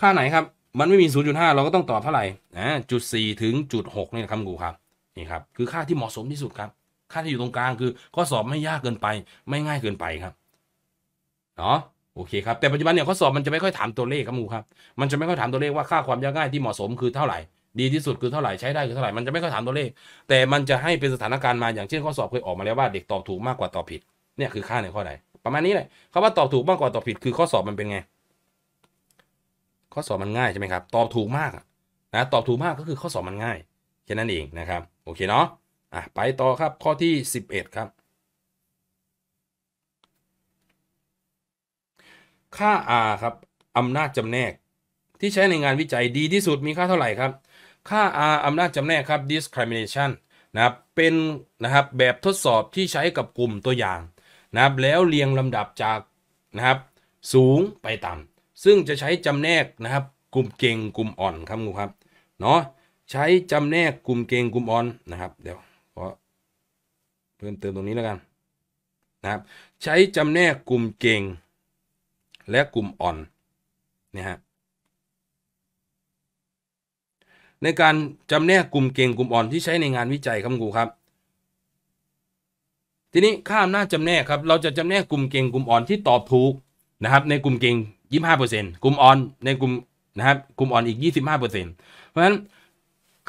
ค่าไหนครับมันไม่มี 0.5 เราก็ต้องตอบเท่าไหร่นะจุด4ถึงจุด6นี่ครับครูครับนี่ครับคือค่าที่เหมาะสมที่สุดครับ ค่าที่อยู่ตรงกลางคือข้อสอบไม่ยากเกินไป ไม่ง่ายเกินไปครับเนาะโอเค ครับ แต่ปัจจุบันเนี่ยข้อสอบมัน จะไม่ค่อยถามตัวเลขครับมูครับมันจะไม่ค่อยถามตัวเลขว่าค่าความยากง่าย ที่เหมาะสมคือเท่าไหร่ ดีที่สุดคือเท่าไหร่ใช้ได้คือเท่าไหร่มันจะไม่ค่อยถามตัวเลข แต่มันจะให้เป็นสถานการณ์มาอย่างเช่นข้อสอบเคยออกมาแล้วว่าเด็กตอบถูกมากกว่าตอบผิดเนี่ยคือค่าในข้อใดประมาณนี้แหละคำว่าตอบถูกมากกว่าตอบผิด คือข้อสอบมันเป็นไงข้อสอบมันง่ายใช่ไหมครับตอบถูกมากนะตอบถูกมากก็คือข้อสอบมันง่ายแค่นั้นเองนะครับโอเคเนาะอ่ะไปต่อครับข้อที่ 11 ครับค่า R ครับ อำนาจจำแนก ที่ใช้ในงานวิจัยดีที่สุดมีค่าเท่าไหร่ครับ ค่า R อำนาจจำแนกครับ discrimination นะครับ เป็นนะครับ แบบทดสอบที่ใช้กับกลุ่มตัวอย่าง นะครับ แล้วเรียงลำดับจาก นะครับ สูงไปต่ำซึ่งจะใช้จำแนกนะครับกลุ่มเก่งกลุ่มอ่อนครับงูครับเนาะใช้จำแนกกลุ่มเก่งกลุ่มอ่อนนะครับเดี๋ยวขอเพิ่มเติมตรงนี้แล้วกันนะครับใช้จำแนกกลุ่มเก่งและกลุ่มอ่อนเนี่ยฮะ ในการจำแนกกลุ่มเก่งกลุ่มอ่อนที่ใช้ในงานวิจัยครับครูครับ ทีนี้ข้ามหน้าจำแนกครับ เราจะจำแนกกลุ่มเก่งกลุ่มอ่อนที่ตอบถูกนะครับในกลุ่มเก่ง 25%กลุ่มอ่อนในกลุ่มนะครับกลุ่มอ่อนอีก 25%เพราะฉะนั้น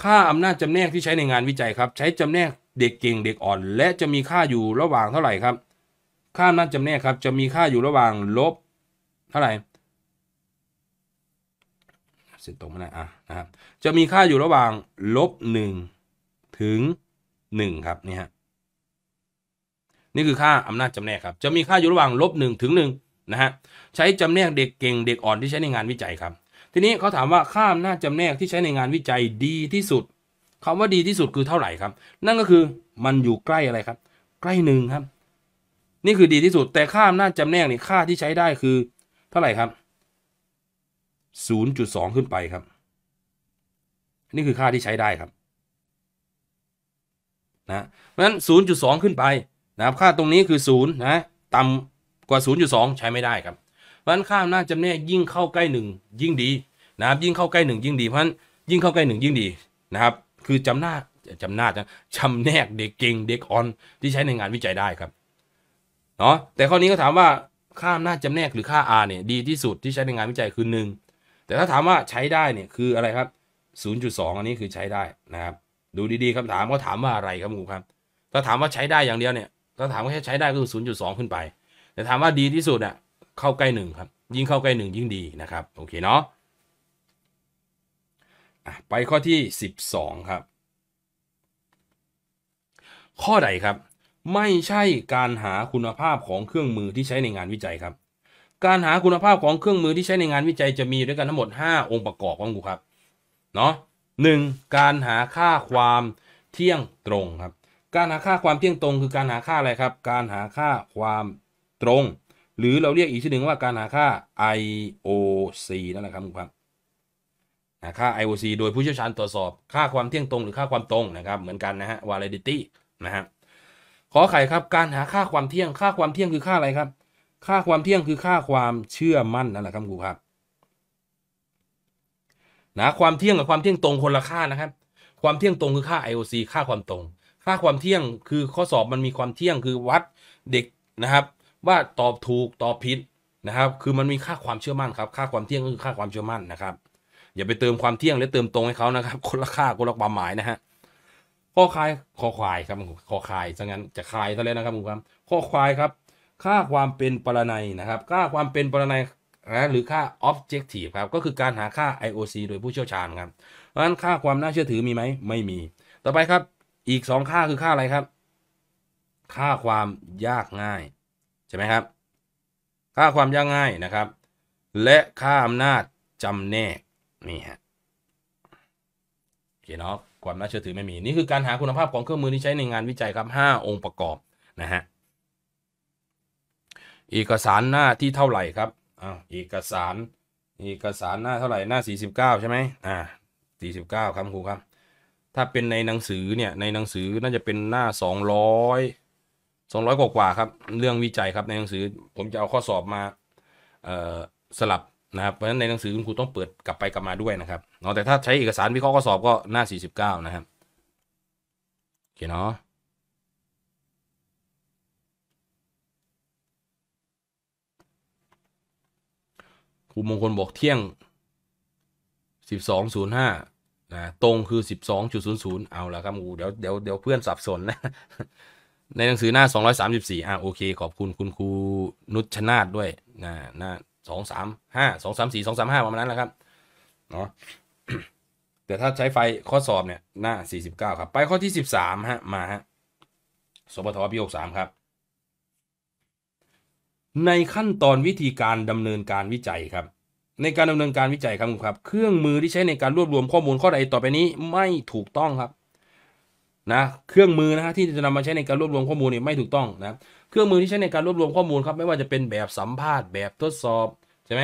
ค่าอำนาจจำแนกที่ใช้ในงานวิจัยครับ ใช้จำแนกเด็กเก่งเด็กอ่อนและจะมีค่าอยู่ระหว่างเท่าไหร่ครับ ค่าอำนาจจำแนกครับจะมีค่าอยู่ระหว่างลบเท่าไหร่เส้นตรงมาไหนอ่ะนะครับจะมีค่าอยู่ระหว่างลบหนึ่งถึงหนึ่งครับนี่ฮะนี่คือค่าอำนาจจำแนกครับจะมีค่าอยู่ระหว่างลบหนึ่งถึงหนึ่งนะฮะใช้จำแนกเด็กเก่ง เด็กอ่อนที่ใช้ในงานวิจัยครับทีนี้เขาถามว่า ค่าอำนาจจำแนกที่ใช้ในงานวิจัยดีที่สุดคำว่าดีที่สุดคือเท่าไหร่ครับ นั่นก็คือมันอยู่ใกล้อะไรครับ ใกล้หนึ่งครับนี่คือดีที่สุด แต่ค่าอำนาจจำแนกนี่ค่าที่ใช้ได้คือเท่าไหร่ครับ 0.2 ขึ้นไปครับ นี่คือค่าที่ใช้ได้ครับ นะ เพราะฉะนั้น 0.2 ขึ้นไป นะครับ ค่าตรงนี้คือ 0 นะ ต่ำกว่า 0.2 ใช้ไม่ได้ครับ เพราะฉะนั้น ค่าหนนาจจำแนกยิ่งเข้าใกล้ 1 ยิ่งดี นะครับ ยิ่งเข้าใกล้ 1 ยิ่งดี เพราะฉะนั้น ยิ่งเข้าใกล้ 1 ยิ่งดี นะครับ คือจำหน้าจำหน้าจะจำแนกเด็กเก่งเด็กอ่อน ที่ใช้ในงานวิจัยได้ครับ เนาะ แต่ข้อนี้ก็ถามว่าค่าอำนาจจำแนกหรือค่า R เนี่ย ดีที่สุดที่ใช้ในงานวิจัยคือ1แต่ถ้าถามว่าใช้ได้เนี่ยคืออะไรครับ 0.2 อันนี้คือใช้ได้นะครับ ดูดี ๆคำถามก็ถามว่าอะไรครับงูครับถ้าถามว่าใช้ได้อย่างเดียวเนี่ยถ้าถามว่าแค่ใช้ได้ก็คือ 0.2 ขึ้นไป แต่ถามว่าดี ที่สุดอ่ะเข้าใกล้หนึ่งครับยิ่งเข้าใกล้หนึ่งยิ่งดีนะครับโอเคเนาะไปข้อที่ 12 ครับ ข้อใดครับไม่ใช่การหาคุณภาพของเครื่องมือที่ใช้ในงานวิจัยครับ การหาคุณภาพของเครื่องมือที่ใช้ในงานวิจัยจะมีด้วยกันทั้งหมด 5 องค์ประกอบของกูครับเนาะหนึ่งการหาค่าความเที่ยงตรงครับ การหาค่าความเที่ยงตรงคือการหาค่าอะไรครับ การหาค่าความตรง หรือเราเรียกอีกชื่อหนึ่งว่าการหาค่า IOC นั่นแหละครับคุณครับหาค่า IOC โดยผู้เชี่ยวชาญตรวจสอบค่าความเที่ยงตรงหรือค่าความตรงนะครับ เหมือนกันนะฮะ validity นะฮะขอไข่ครับ การหาค่าความเที่ยง ค่าความเที่ยงคือค่าอะไรครับค่าความเที่ยงคือค่าความเชื่อมั่นนั่นแหละครับครูครับนะความเที่ยงกับความเที่ยงตรงคนละค่านะครับความเที่ยงตรงคือค่า IOC ค่าความตรง ค่าความเที่ยงคือข้อสอบมันมีความเที่ยงคือวัดเด็กนะครับว่าตอบถูกตอบผิดนะครับคือมันมีค่าความเชื่อมั่นครับค่าความเที่ยงคือค่าความเชื่อมั่นนะครับ อย่าไปเติมความเที่ยงและเติมตรงให้เขานะครับคนละค่าคนละความหมายนะฮะข้อคายข้อควายครับข้อคายซะงั้นจะคายซะแล้วนะครับผมครับข้อควายครับ ค่าความเป็นปรนัยนะครับค่าความเป็นปรนัยนะหรือค่า objective ครับ ก็คือการหาค่า IOC โดยผู้เชี่ยวชาญครับเพราะฉะนั้นค่าความน่าเชื่อถือมีไหมไม่มี ต่อไปครับอีก 2 ค่าคือค่าอะไรครับ ค่าความยากง่าย ใช่ไหมครับ ค่าความยากง่ายนะครับ และค่าอำนาจจำแนกนี่ฮะโอเคเนาะความน่าเชื่อถือไม่มี นี่คือการหาคุณภาพของเครื่องมือที่ใช้ในงานวิจัยครับ 5 องค์ประกอบนะฮะเอกสารหน้าที่เท่าไหร่ครับอ้าวเอกสารเอกสารหน้าเท่าไหร่หน้า 49ใช่ไหมอ่า49ครับครูครับถ้าเป็นในหนังสือเนี่ยในหนังสือน่าจะเป็นหน้า 200 200 กว่ากว่าครับเรื่องวิจัยครับในหนังสือผมจะเอาข้อสอบมาสลับนะครับเพราะฉะนั้นในหนังสือคุณครูต้องเปิดกลับไปกลับมาด้วยนะครับเนาะแต่ถ้าใช้เอกสารวิเคราะห์ข้อสอบก็หน้า 49 นะครับ โอเคเนาะครูมงคลบอกเที่ยง 12.05นะตรงคือ 12.00 เอาละครับครูเดี๋ยวเดี๋ยวเดี๋ยวเพื่อนสับสนนะ ในหนังสือหน้า 234อ่าโอเคขอบคุณคุณครูนุชชนาดด้วยนะหน้าสองสามห้าสองสามสี่สองสามห้าประมาณนั้นแหละครับเนาะแต่ถ้าใช้ไฟข้อสอบ เนี่ย หน้าสี่สิบเก้าครับ ไปข้อที่สิบสามฮะมาฮะสปทพี่หกสามครับ ในขั้นตอนวิธีการดำเนินการวิจัยครับ ในการดำเนินการวิจัย ครับครับ เครื่องมือที่ใช้ในการรวบรวมข้อมูลข้อใดต่อไปนี้ไม่ถูกต้องครับนะเครื่องมือนะฮะที่จะนำมาใช้ในการรวบรวมข้อมูลเนี่ยไม่ถูกต้องนะเครื่องมือที่ใช้ในการรวบรวมข้อมูลครับ ไม่ว่าจะเป็นแบบสัมภาษณ์แบบทดสอบใช่ไหม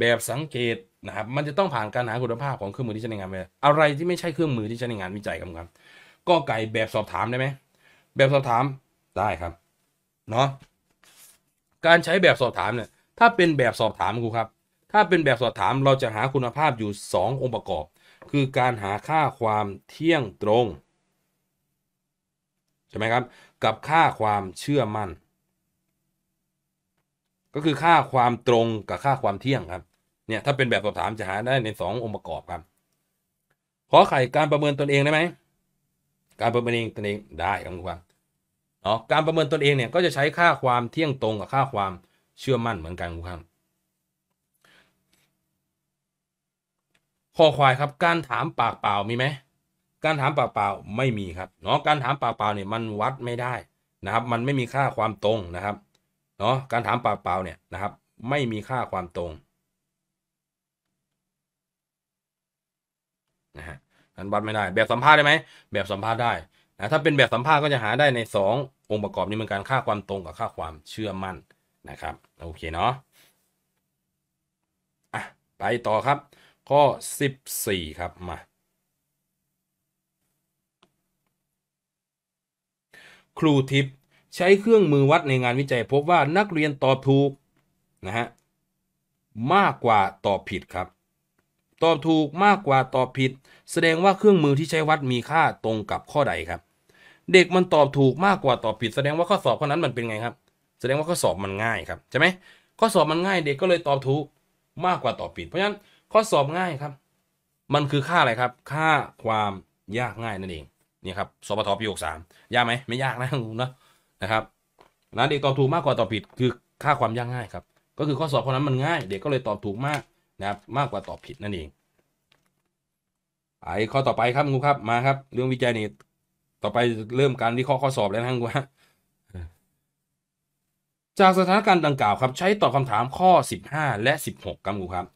แบบสังเกตนะครับมันจะต้องผ่านการหาคุณภาพของเครื่องมือที่ใช้ในงานไปอะไรที่ไม่ใช่เครื่องมือที่ใช้ในงานวิจัยครับก็ไก่แบบสอบถามได้ไหมแบบสอบถามได้ครับเนาะการใช้แบบสอบถาม เนี่ย ถ้าเป็นแบบสอบถามครูครับถ้าเป็นแบบสอบถามเราจะหาคุณภาพอยู่ 2 องค์ประกอบ คือการหาค่าความเที่ยงตรงใช่ไหมครับกับค่าความเชื่อมั่นก็คือค่าความตรงกับค่าความเที่ยงครับ เนี่ยถ้าเป็นแบบสอบถามจะหาได้ใน 2 องค์ประกอบครับ ขอไข่การประเมินตนเองได้ไหม การประเมินเองตนเองได้ครับคุณครับเนาะการประเมินตนเองเนี่ยก็จะใช้ค่าความเที่ยงตรงกับค่าความเชื่อมั่นเหมือนกันคุณครับข้อควายครับการถามปากเปล่ามีไหม การถามปากเปล่าไม่มีครับ เนาะการถามปากเปล่าเนี่ยมันวัดไม่ได้นะครับ มันไม่มีค่าความตรงนะครับเนาะการถามปากเปล่าเนี่ยนะครับ ไม่มีค่าความตรงนะฮะนั้นวัดไม่ได้แบบสัมภาษณ์ได้ไหมแบบสัมภาษณ์ได้นะถ้าเป็นแบบสัมภาษณ์ก็จะหาได้ใน 2 องค์ประกอบนี้เหมือนกันค่าความตรงกับค่าความเชื่อมั่นนะครับ โอเคเนาะอ่ะไปต่อครับ ข้อ 14 ครับมาครูทิพย์ใช้เครื่องมือวัดในงานวิจัย พบว่านักเรียนตอบถูกนะฮะมากกว่าตอบผิดครับตอบถูกมากกว่าตอบผิด แสดงว่าเครื่องมือที่ใช้วัดมีค่าตรงกับข้อใดครับ เด็กมันตอบถูกมากกว่าตอบผิด แสดงว่าข้อสอบข้อนั้นมันเป็นไงครับ แสดงว่าข้อสอบมันง่ายครับใช่ไหมข้อสอบมันง่าย เด็กก็เลยตอบถูกมากกว่าตอบผิด เพราะฉะนั้นข้อสอบง่ายครับ มันคือค่าอะไรครับ ค่าความยากง่ายนั่นเองนี่ครับสอทประโยกสามยากไหมไม่ยากนะคุณนะนะครับ นั้นเด็กตอบถูกมากกว่าตอบผิดคือค่าความยากง่ายครับ ก็คือข้อสอบคนนั้นมันง่าย เด็กก็เลยตอบถูกมากนะครับ มากกว่าตอบผิดนั่นเองไอ้ข้อต่อไปครับงูครับ มาครับ เรื่องวิจัยนี่ต่อไปเริ่มการวิเคราะห์ข้อสอบแล้วนะงูฮะ จากสถานการณ์ดังกล่าวครับใช้ตอบคำถามข้อ 15 และ 16ครับงูครับ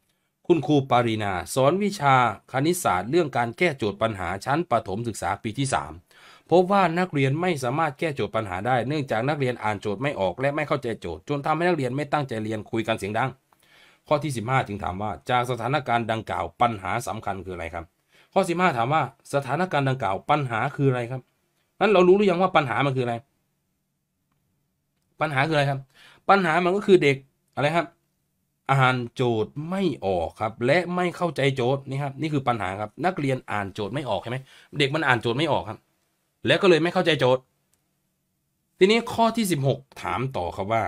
คุณครูปารีนาสอนวิชาคณิตศาสตร์เรื่องการแก้โจทย์ปัญหาชั้นประถมศึกษาปีที่ 3พบว่านักเรียนไม่สามารถแก้โจทย์ปัญหาได้ เนื่องจากนักเรียนอ่านโจทย์ไม่ออกและไม่เข้าใจโจทย์ จนทำให้นักเรียนไม่ตั้งใจเรียนคุยกันเสียงดังข้อที่ 15จึงถามว่าจากสถานการณ์ดังกล่าวปัญหาสำคัญคืออะไรครับ ข้อ 15 ถามว่าสถานการณ์ดังกล่าวปัญหาคืออะไรครับนั้นเรารู้หรือยังว่าปัญหามันคืออะไร ปัญหาคืออะไรครับ ปัญหามันก็คือเด็กอะไรครับอ่านโจทย์ไม่ออกครับ และไม่เข้าใจโจทย์ นี่ครับนี่คือปัญหาครับนักเรียนอ่านโจทย์ไม่ออกใช่ไหมเด็กมันอ่านโจทย์ไม่ออกครับแล้วก็เลยไม่เข้าใจโจทย์ ทีนี้ข้อที่ 16 ถามต่อครับว่า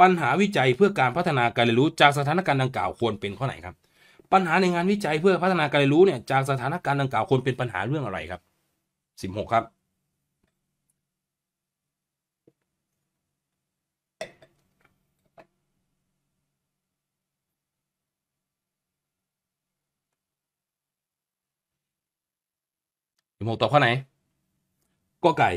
ปัญหาวิจัยเพื่อการพัฒนาการเรียนรู้จากสถานการณ์ดังกล่าวควรเป็นข้อไหนครับ ปัญหาในงานวิจัยเพื่อพัฒนาการเรียนรู้เนี่ยจากสถานการณ์ดังกล่าวควรเป็นปัญหาเรื่องอะไรครับ 16 ครับผมตอบข้อไหนก็ไก่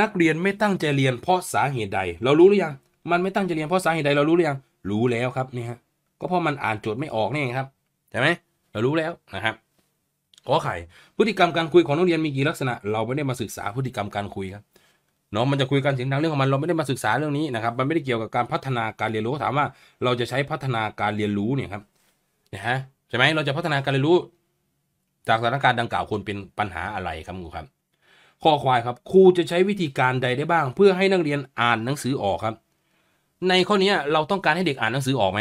นักเรียนไม่ตั้งใจเรียนเพราะสาเหตุใด เรารู้หรือยังมันไม่ตั้งใจเรียนเพราะสาเหตุใดเรารู้หรือยังรู้แล้วครับนี่ฮะก็เพราะมันอ่านโจทย์ไม่ออกนี่เองครับใช่ไหมเรารู้แล้วนะครับขอไข่พฤติกรรมการคุยของนักเรียนมีกี่ลักษณะ เราไม่ได้มาศึกษาพฤติกรรมการคุยครับเนาะมันจะคุยกันถึงทางเรื่องของมันเราไม่ได้มาศึกษาเรื่องนี้นะครับมันไม่ได้เกี่ยวกับการพัฒนาการเรียนรู้ถามว่าเราจะใช้พัฒนาการเรียนรู้เนี่ยครับนะฮะใช่ไหมเราจะพัฒนาการเรียนรู้จากสถานการณ์ดังกล่าวควรเป็นปัญหาอะไรครับครูครับ ข้อควายครับครูจะใช้วิธีการใดได้บ้าง เพื่อให้นักเรียนอ่านหนังสือออกครับ ในข้อนี้เราต้องการให้เด็กอ่านหนังสือออกไหม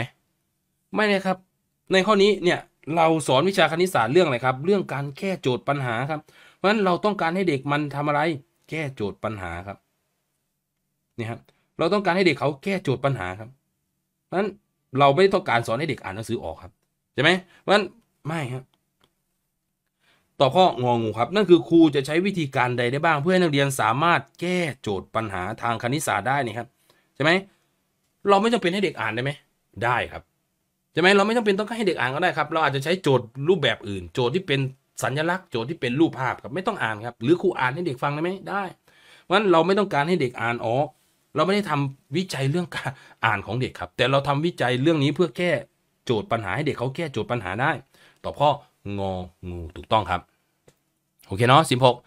ไม่เลยครับ ในข้อนี้เนี่ยเราสอนวิชาคณิตศาสตร์เรื่องอะไรครับ เรื่องการแก้โจทย์ปัญหาครับ เพราะฉะนั้นเราต้องการให้เด็กมันทำอะไร แก้โจทย์ปัญหาครับนี่ครับเราต้องการให้เด็กเขาแก้โจทย์ปัญหาครับเพราะฉะนั้นเราไม่ต้องการสอนให้เด็กอ่านหนังสือออกครับใช่ไหมเพราะฉะนั้นไม่ครับต่อข้ององูครับ นั่นคือครูจะใช้วิธีการใดได้บ้าง เพื่อให้นักเรียนสามารถแก้โจทย์ปัญหาทางคณิตศาสตร์ได้นี่ครับใช่ไหมเราไม่จาเป็นให้เด็กอ่านได้ไหมได้ครับใช่ไหมเราไม่จำเป็นต้องให้เด็กอ่านก็ได้ครับเราอาจจะใช้โจทย์รูปแบบอื่นโจทย์ที่เป็นสัญลักษณ์โจทย์ที่เป็นรูปภาพครับไม่ต้องอ่านครับ หรือครูอ่านให้เด็กฟังได้ไหมได้เพราะฉะนั้นเราไม่ต้องการให้เด็กอ่านออก เราไม่ได้ทำวิจัยเรื่องการอ่านของเด็กครับ แต่เราทำวิจัยเรื่องนี้เพื่อแก้โจทย์ปัญหาให้เด็กเขาแก้โจทย์ปัญหาได้ ตอข้ององูถูกต้องครับโอเค เนาะสิบหก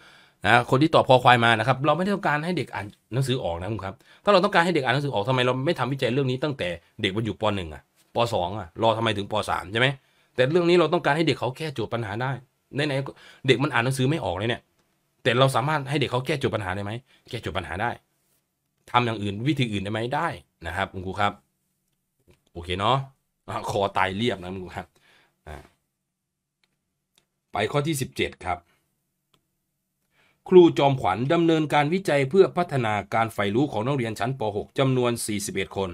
นะ คนที่ตอบพอควายมานะครับ เราไม่ต้องการให้เด็กอ่านหนังสือออกนะครับ ถ้าเราต้องการให้เด็กอ่านหนังสือออกทำไมเราไม่ทำวิจัยเรื่องนี้ตั้งแต่เด็กมันอยู่ปหนึ่งอ่ะปสองอ่ะรอทำไมถึงปสามใช่ไหม แต่เรื่องนี้เราต้องการให้เด็กเขาแก้โจทย์ปัญหาได้ในไหนเด็กมันอ่านหนังสือไม่ออกเลยเนี่ยแต่เราสามารถให้เด็กเขาแก้โจทย์ปัญหาได้ไหมแก้โจทย์ปัญหาได้ ทำอย่างอื่นวิธีอื่นได้ไหมได้นะครับคุณครูครับ โอเคเนาะคอตายเรียบนะคุณครูครับไปข้อที่สิบเจ็ดครับครูจอมขวัญดำเนินการวิจัยเพื่อพัฒนาการใฝ่รู้ของนักเรียนชั้นป .6 จำนวน 41 คน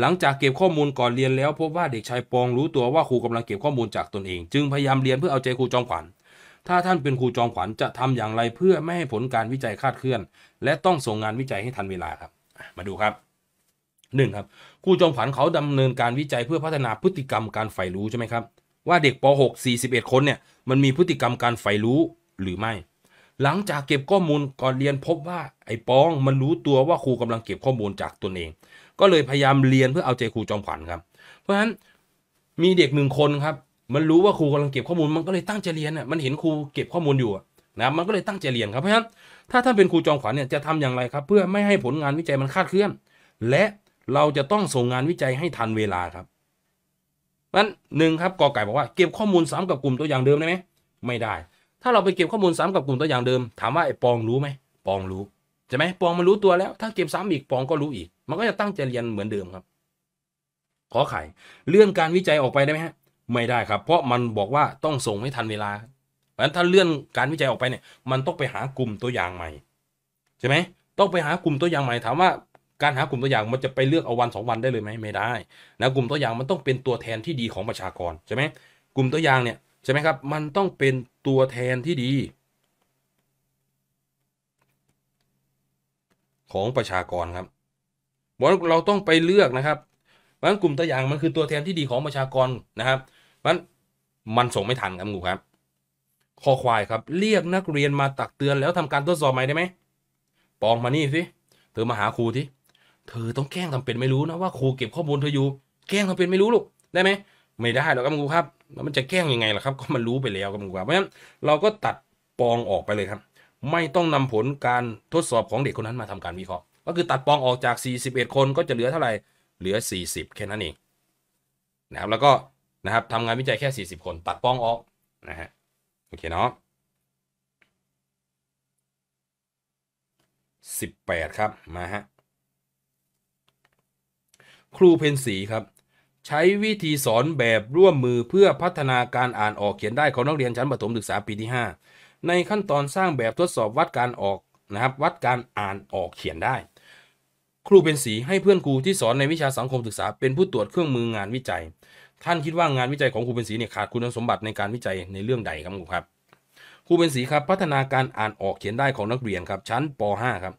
หลังจากเก็บข้อมูลก่อนเรียนแล้ว พบว่าเด็กชายปองรู้ตัวว่าครูกำลังเก็บข้อมูลจากตนเองจึงพยายามเรียนเพื่อเอาใจครูจอมขวัญ ถ้าท่านเป็นครูจอมขวัญจะทำอย่างไรเพื่อไม่ให้ผลการวิจัยคาดเคลื่อน และต้องส่งงานวิจัยให้ทันเวลาครับ มาดูครับหนึ่งครับ ครูจอมขวัญเขาดำเนินการวิจัยเพื่อพัฒนาพฤติกรรมการใฝ่รู้ใช่ไหมครับว่าเด็กป .6 41 คนเนี่ยมันมีพฤติกรรมการใฝ่รู้หรือไม่หลังจากเก็บข้อมูลก่อนเรียนพบว่าไอ้ป้อง มันรู้ตัวว่าครูกำลังเก็บข้อมูลจากตนเอง ก็เลยพยายามเรียนเพื่อเอาใจครูจอมขวัญครับ เพราะฉะนั้นมีเด็กหนึ่งคนครับมันรู้ว่าครูกำลังเก็บข้อมูล มันก็เลยตั้งใจเรียนอ่ะมันเห็นครูเก็บข้อมูลอยู่นะมันก็เลยตั้งใจเรียนครับเพราะฉะนั้นถ้าท่านเป็นครูจอมขวัญเนี่ยจะทำอย่างไรครับ เพื่อไม่ให้ผลงานวิจัยมันคาดเคลื่อน และเราจะต้องส่งงานวิจัยให้ทันเวลาครับนั้นหนึ่งครับกอไก่บอกว่าเก็บข้อมูลซ้ำกับกลุ่มตัวอย่างเดิมได้ไหมไม่ได้ถ้าเราไปเก็บข้อมูลซ้ำากับกลุ่มตัวอย่างเดิม ถามว่าไอ้ปองรู้ไหมปองรู้ใช่ไหมปองมันรู้ตัวแล้ว ถ้าเก็บซ้ำอีกปองก็รู้อีก มันก็จะตั้งใจเรียนเหมือนเดิมครับ ขอไข่เลื่อนการวิจัยออกไปได้ไหมฮะไม่ได้ครับ เพราะมันบอกว่าต้องส่งให้ทันเวลาเพราะฉะนั้นถ้าเลื่อนการวิจัยออกไปเนี่ยมันต้องไปหากลุ่มตัวอย่างใหม่ใช่ไหมต้องไปหากลุ่มตัวอย่างใหม่ถามว่าการหากลุ่มตัวอย่างมันจะไปเลือกเอาวัน 2 วันได้เลยไหมไม่ได้นะกลุ่มตัวอย่างมันต้องเป็นตัวแทนที่ดีของประชากรใช่ไหมกลุ่มตัวอย่างเนี่ยช่ไหมครับ มันต้องเป็นตัวแทนที่ดี ของประชากรครับเพราะเราต้องไปเลือกนะครับวันกลุ่มตัวอย่างมันคือตัวแทนที่ดีของประชากรนะครับวันมันส่งไม่ทันครับงูครับคอควายครับ เรียกนักเรียนมาตักเตือนแล้วทำการทดสอบใหม่ได้ไหมปองมานี่สิเธอมาหาครูที่เธอต้องแกล้งทำเป็นไม่รู้นะว่าครูเก็บข้อมูลเธออยู่ แกล้งทำเป็นไม่รู้ลูกได้ไหมไม่ได้หรอกครับงูครับแล้วมันจะแกล้งยังไงล่ะครับ ก็มันรู้ไปแล้วกันกว่าเพราะฉะนั้นเราก็ตัดปองออกไปเลยครับ ไม่ต้องนำผลการทดสอบของเด็กคนนั้นมาทำการวิเคราะห์ก็คือตัดปองออกจาก 41 คนก็จะเหลือเท่าไหร่เหลือ 40 แค่นั้นเองนะครับแล้วก็นะครับทำงานวิจัยแค่ 40 คนตัดปองออกนะฮะโอเคเนาะ18 ครับ มาฮะครูเพนสีครับใช้วิธีสอนแบบร่วมมือเพื่อพัฒนาการอ่านออกเขียนได้ของนักเรียนชั้นประถมศึกษาปีที่ 5 ในขั้นตอนสร้างแบบทดสอบวัดการออกนะครับวัดการอ่านออกเขียนได้ ครูเป็นสีให้เพื่อนครูที่สอนในวิชาสังคมศึกษา เป็นผู้ตรวจเครื่องมืองานวิจัย ท่านคิดว่างานวิจัยของครูเป็นสีเนี่ยขาดคุณสมบัติในการวิจัยในเรื่องใดครับครูครับครูเป็นสีครับพัฒนาการอ่านออกเขียนได้ของนักเรียนครับชั้นป .5 ครับ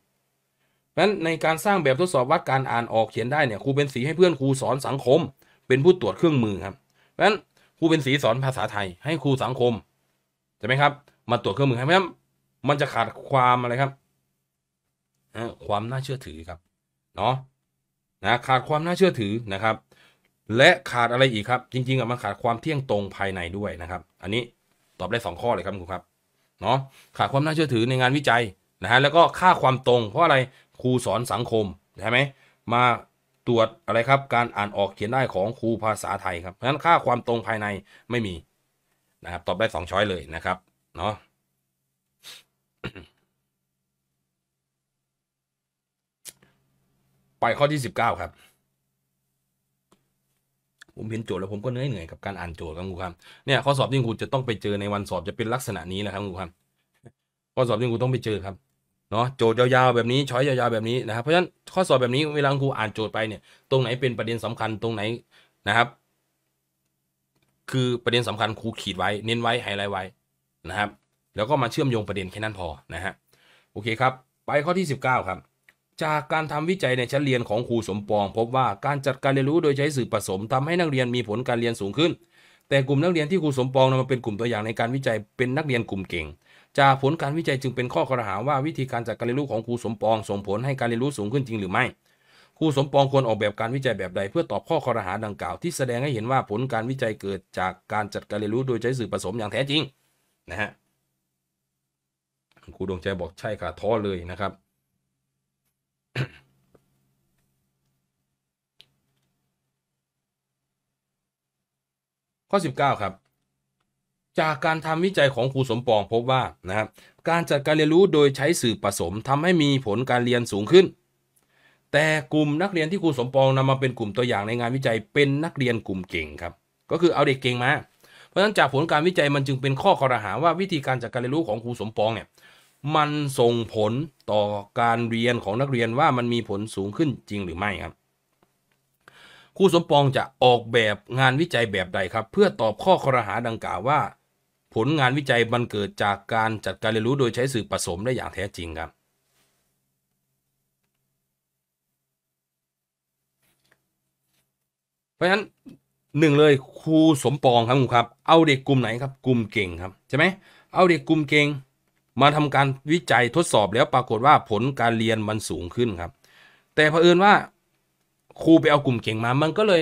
นั้นในการสร้างแบบทดสอบวัดการอ่านออกเขียนได้เนี่ยครูเป็นสีให้เพื่อนครูสอนสังคมเป็นผู้ตรวจเครื่องมือครับเพราะฉะนั้นครูเป็นสีสอนภาษาไทยให้ครูสังคมใช่ไหมครับ มาตรวจเครื่องมือให้เพราะฉะนั้นมันจะขาดความอะไรครับ ความน่าเชื่อถือครับ เนาะนะขาดความน่าเชื่อถือนะครับ และขาดอะไรอีกครับ จริงๆอ่ะมันขาดความเที่ยงตรงภายในด้วยนะครับ อันนี้ตอบได้ 2 ข้อเลยครับครูครับ เนาะขาดความน่าเชื่อถือในงานวิจัยนะฮะ แล้วก็ค่าความตรง เพราะอะไร ครูสอนสังคมใช่ไหมมาตรวจอะไรครับการอ่านออกเขียนได้ของครูภาษาไทยครับเพราะฉะนั้นค่าความตรงภายในไม่มีนะครับตอบได้2ช้อยเลยนะครับเนาะไปข้อที่ 19 ครับผมเห็นโจทย์แล้วผมก็เหนื่อยเหนื่อยกับการอ่านโจทย์ครับครูครับเนี่ยข้อสอบที่ครูจะต้องไปเจอในวันสอบจะเป็นลักษณะนี้แหละครับครูครับข้อสอบที่ครูต้องไปเจอครับเนาะโจทย์ยาวๆแบบนี้ช้อยยาวๆแบบนี้นะครับเพราะฉะนั้นข้อสอบแบบนี้เวลาครูอ่านโจทย์ไปเนี่ยตรงไหนเป็นประเด็นสำคัญตรงไหนนะครับ คือประเด็นสำคัญครูขีดไว้เน้นไว้ไฮไลท์ไว้นะครับ แล้วก็มาเชื่อมโยงประเด็นแค่นั้นพอนะฮะโอเคครับไปข้อที่ 19 ครับ จากการทำวิจัยในชั้นเรียนของครูสมปอง พบว่าการจัดการเรียนรู้โดยใช้สื่อผสม ทำให้นักเรียนมีผลการเรียนสูงขึ้น แต่กลุ่มนักเรียนที่ครูสมปองนำมาเป็นกลุ่มตัวอย่างในการวิจัยเป็นนักเรียนกลุ่มเก่งจากผลการวิจัยจึงเป็นข้อกล่าวหาว่าวิธีการจัดการเรียนรู้ของครูสมปองส่งผลให้การเรียนรู้สูงขึ้นจริงหรือไม่ครูสมปองควรออกแบบการวิจัยแบบใด เพื่อตอบข้อกล่หาดังกล่าวที่แสดงให้เห็นว่าผลการวิจัยเกิดจากการจัดการเรียนรู้โดยใช้สื่อผสมอย่างแท้จริงนะฮะครูดวงใจบอกใช่ค่ะท้อเลยนะครับ ข้อ 19 ครับจากการทำวิจัยของครูสมปองพบว่านะครับการจัดการเรียนรู้โดยใช้สื่อผสมทำให้มีผลการเรียนสูงขึ้น แต่กลุ่มนักเรียนที่ครูสมปองนำมาเป็นกลุ่มตัวอย่างในงานวิจัยเป็นนักเรียนกลุ่มเก่งครับ ก็คือเอาเด็กเก่งมาเพราะฉะนั้นจากผลการวิจัยมันจึงเป็นข้อข้อรหาว่าวิธีการจัดการเรียนรู้ของครูสมปองเนี่ยมันส่งผลต่อการเรียนของนักเรียนว่ามันมีผลสูงขึ้นจริงหรือไม่ครับครูสมปองจะออกแบบงานวิจัยแบบใดครับ เพื่อตอบข้อข้อรหาดังกล่าวว่าผลงานวิจัยมันเกิดจากการจัดการเรียนรู้โดยใช้สื่อผสมได้อย่างแท้จริงครับ เพราะฉะนั้นหนึ่งเลยครูสมปองครับคุณครับเอาเด็กกลุ่มไหนครับกลุ่มเก่งครับใช่ไหมเอาเด็กกลุ่มเก่ง มาทำการวิจัยทดสอบแล้วปรากฏว่าผลการเรียนมันสูงขึ้นครับ แต่เผอิญว่าครูไปเอากลุ่มเก่งมามันก็เลย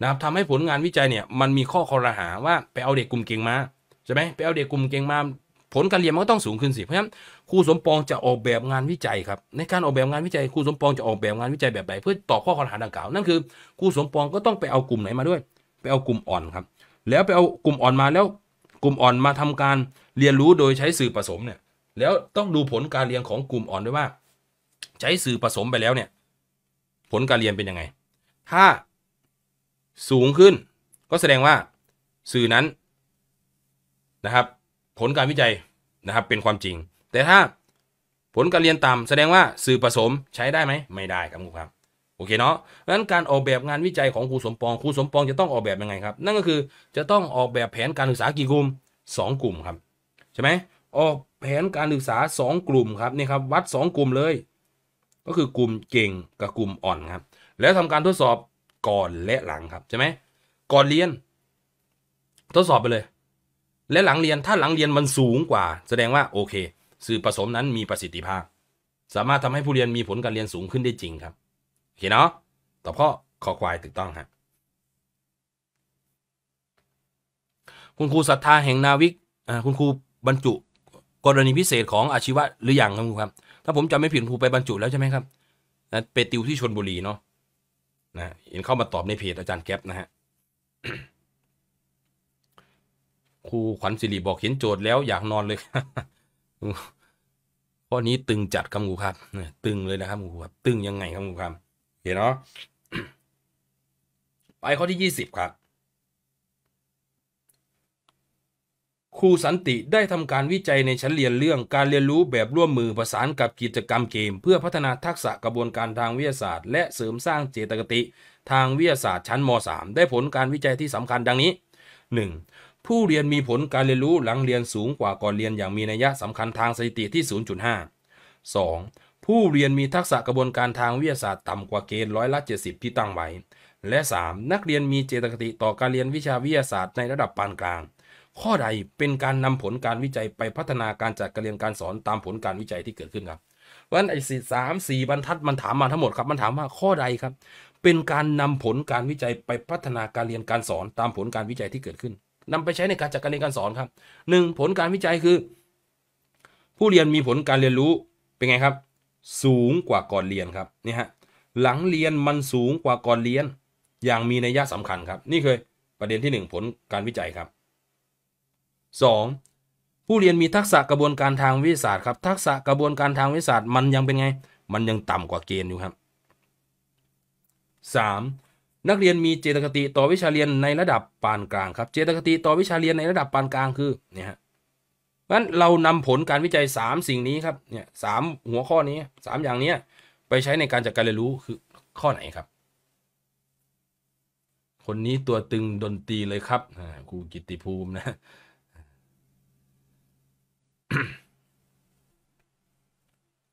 นะครับทำให้ผลงานวิจัยเนี่ยมันมีข้อคอรหาว่าไปเอาเด็กกลุ่มเก่งมาใช่ไหมไปเอาเด็กกลุ่มเก่งมาผลการเรียนมันก็ต้องสูงขึ้นสิ เพราะฉะนั้นครูสมปองจะออกแบบงานวิจัยครับในการออกแบบงานวิจัยครูสมปองจะออกแบบงานวิจัยแบบใดเพื่อตอบข้อข้อหาดังกล่าวนั่นคือครูสมปองก็ต้องไปเอากลุ่มไหนมาด้วยไปเอากลุ่มอ่อนครับ แล้วไปเอากลุ่มอ่อนมาแล้ว กลุ่มอ่อนมาทำการเรียนรู้โดยใช้สื่อผสมเนี่ยแล้วต้องดูผลการเรียนของกลุ่มอ่อนด้วยว่า ใช้สื่อผสมไปแล้วเนี่ยผลการเรียนเป็นยังไงถ้าสูงขึ้นก็แสดงว่าสื่อนั้นนะครับผลการวิจัยนะครับ เป็นความจริงแต่ถ้าผลการเรียนต่ำแสดงว่าสื่อผสมใช้ได้ไหมไม่ได้ครับครูครับโอเคเนาะดังนั้นการออกแบบงานวิจัยของครูสมปองครูสมปองจะต้องออกแบบยังไงครับนั่นก็คือจะต้องออกแบบแผนการศึกษากี่กลุ่ม 2 กลุ่มครับใช่ไหมออกแผนการศึกษา 2 กลุ่มครับนี่ครับวัด 2 กลุ่มเลย ก็คือกลุ่มเก่งกับกลุ่มอ่อนครับแล้วทำการทดสอบก่อนและหลังครับใช่ไหมก่อนเรียน ทดสอบไปเลยและหลังเรียนถ้าหลังเรียนมันสูงกว่า แสดงว่าโอเค สื่อผสมนั้นมีประสิทธิภาพ สามารถทำให้ผู้เรียนมีผลการเรียนสูงขึ้นได้จริงครับ โอเคเนาะต่อพขาอขอควายถูกต้องครับคุณครูศรัทธาแห่งนาวิกคุณครูบรรจุ กรณีพิเศษของอาชีวะหรืออยังครับคุณครับ ถ้าผมจำไม่ผิดครูไปบรรจุแล้วใช่ไหมครับนะไปติวที่ชนบุรีเนาะนะ เห็นเข้ามาตอบในเพจอาจารย์แก๊ปนะฮะครูขวัญสิริบอกเห็นโจทย์แล้วอยากนอนเลยข้อนี้ตึงจัดครับครูครับตึงเลยนะครับครูครับ ตึงยังไงครับครูครับเห็นเนาะ ไปข้อที่ยี่สิบครับ ครูสันติได้ทำการวิจัยในชั้นเรียนเรื่องการเรียนรู้แบบร่วมมือประสานกับกิจกรรมเกมเพื่อพัฒนาทักษะกระบวนการทางวิทยาศาสตร์และเสริมสร้างเจตคติ ทางวิทยาศาสตร์ชั้นม .3 ได้ผลการวิจัยที่สำคัญดังนี้ 1. ผู้เรียนมีผลการเรียนรู้หลังเรียนสูงกว่าก่อนเรียนอย่างมีนัยยะสำคัญทางสถิติที่ 0.5 2. ผู้เรียนมีทักษะกระบวนการทางวิทยาศาสตร์ต่ำกว่าเกณฑ์ร้อยละ 70 ที่ตั้งไว้ และ 3. นักเรียนมีเจตคติต่อการเรียนวิชาวิทยาศาสตร์ในระดับปานกลาง ข้อใดเป็นการนำผลการวิจัยไปพัฒนาการจัดการเรียนการสอนตามผลการวิจัยที่เกิดขึ้นครับเพราะฉะนั้นไอ้สสามสี่บรรทัดมันถามมาทั้งหมดครับมันถามว่าข้อใดครับ เป็นการนำผลการวิจัยไปพัฒนาการเรียนการสอนตามผลการวิจัยที่เกิดขึ้นนำไปใช้ ในการจัดการเรียนการสอนครับ 1. ผลการวิจัยคือ ผู้เรียนมีผลการเรียนรู้เป็นไงครับ สูงกว่าก่อนเรียนครับนี่ฮะหลังเรียนมันสูงกว่าก่อนเรียน อย่างมีนัยสำคัญครับ นี่คือประเด็นที่ 1 ผลการวิจัยครับ 2. ผู้เรียนมีทักษะกระบวนการทางวิทยาศาสตร์ครับทักษะกระบวนการทางวิทยาศาสตร์มันยังเป็นไง มันยังต่ำกว่าเกณฑ์อยู่ครับ 3. นักเรียนมีเจตคติต่อวิชาเรียนในระดับปานกลางครับ เจตคติต่อวิชาเรียนในระดับปานกลางคือเนี่ยฮะงั้นเรานำผลการวิจัย 3 สิ่งนี้ครับเนี่ยสหัวข้อนี้ 3 อย่างนี้ไปใช้ในการจัดการเรียนรู้คือข้อไหนครับ คนนี้ตัวตึงดนตรีเลยครับครูกิติภูมินะ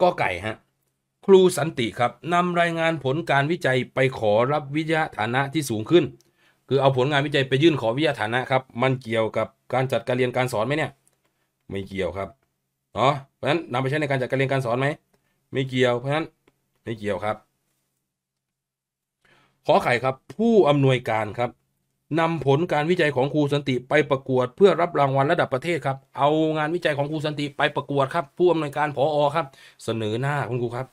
ก็ไก่ฮะครูสันติครับนำรายงานผลการวิจัยไปขอรับวิทยาฐานะที่สูงขึ้น คือเอาผลงานวิจัยไปยื่นขอวิทยาฐานะครับ มันเกี่ยวกับการจัดการเรียนการสอนไหมเนี่ย ไม่เกี่ยวครับเนาะเพราะฉะนั้นนำไปใช้ในการจัดการเรียนการสอนไหม ไม่เกี่ยวเพราะฉะนั้นไม่เกี่ยวครับ ขอไข่ครับผู้อำนวยการครับนำผลการวิจัยของครูสันติไปประกวด เพื่อรับรางวัลระดับประเทศครับ เอางานวิจัยของครูสันติไปประกวดครับ ผู้อำนวยการผออครับ เสนอหน้าคุณครูครับ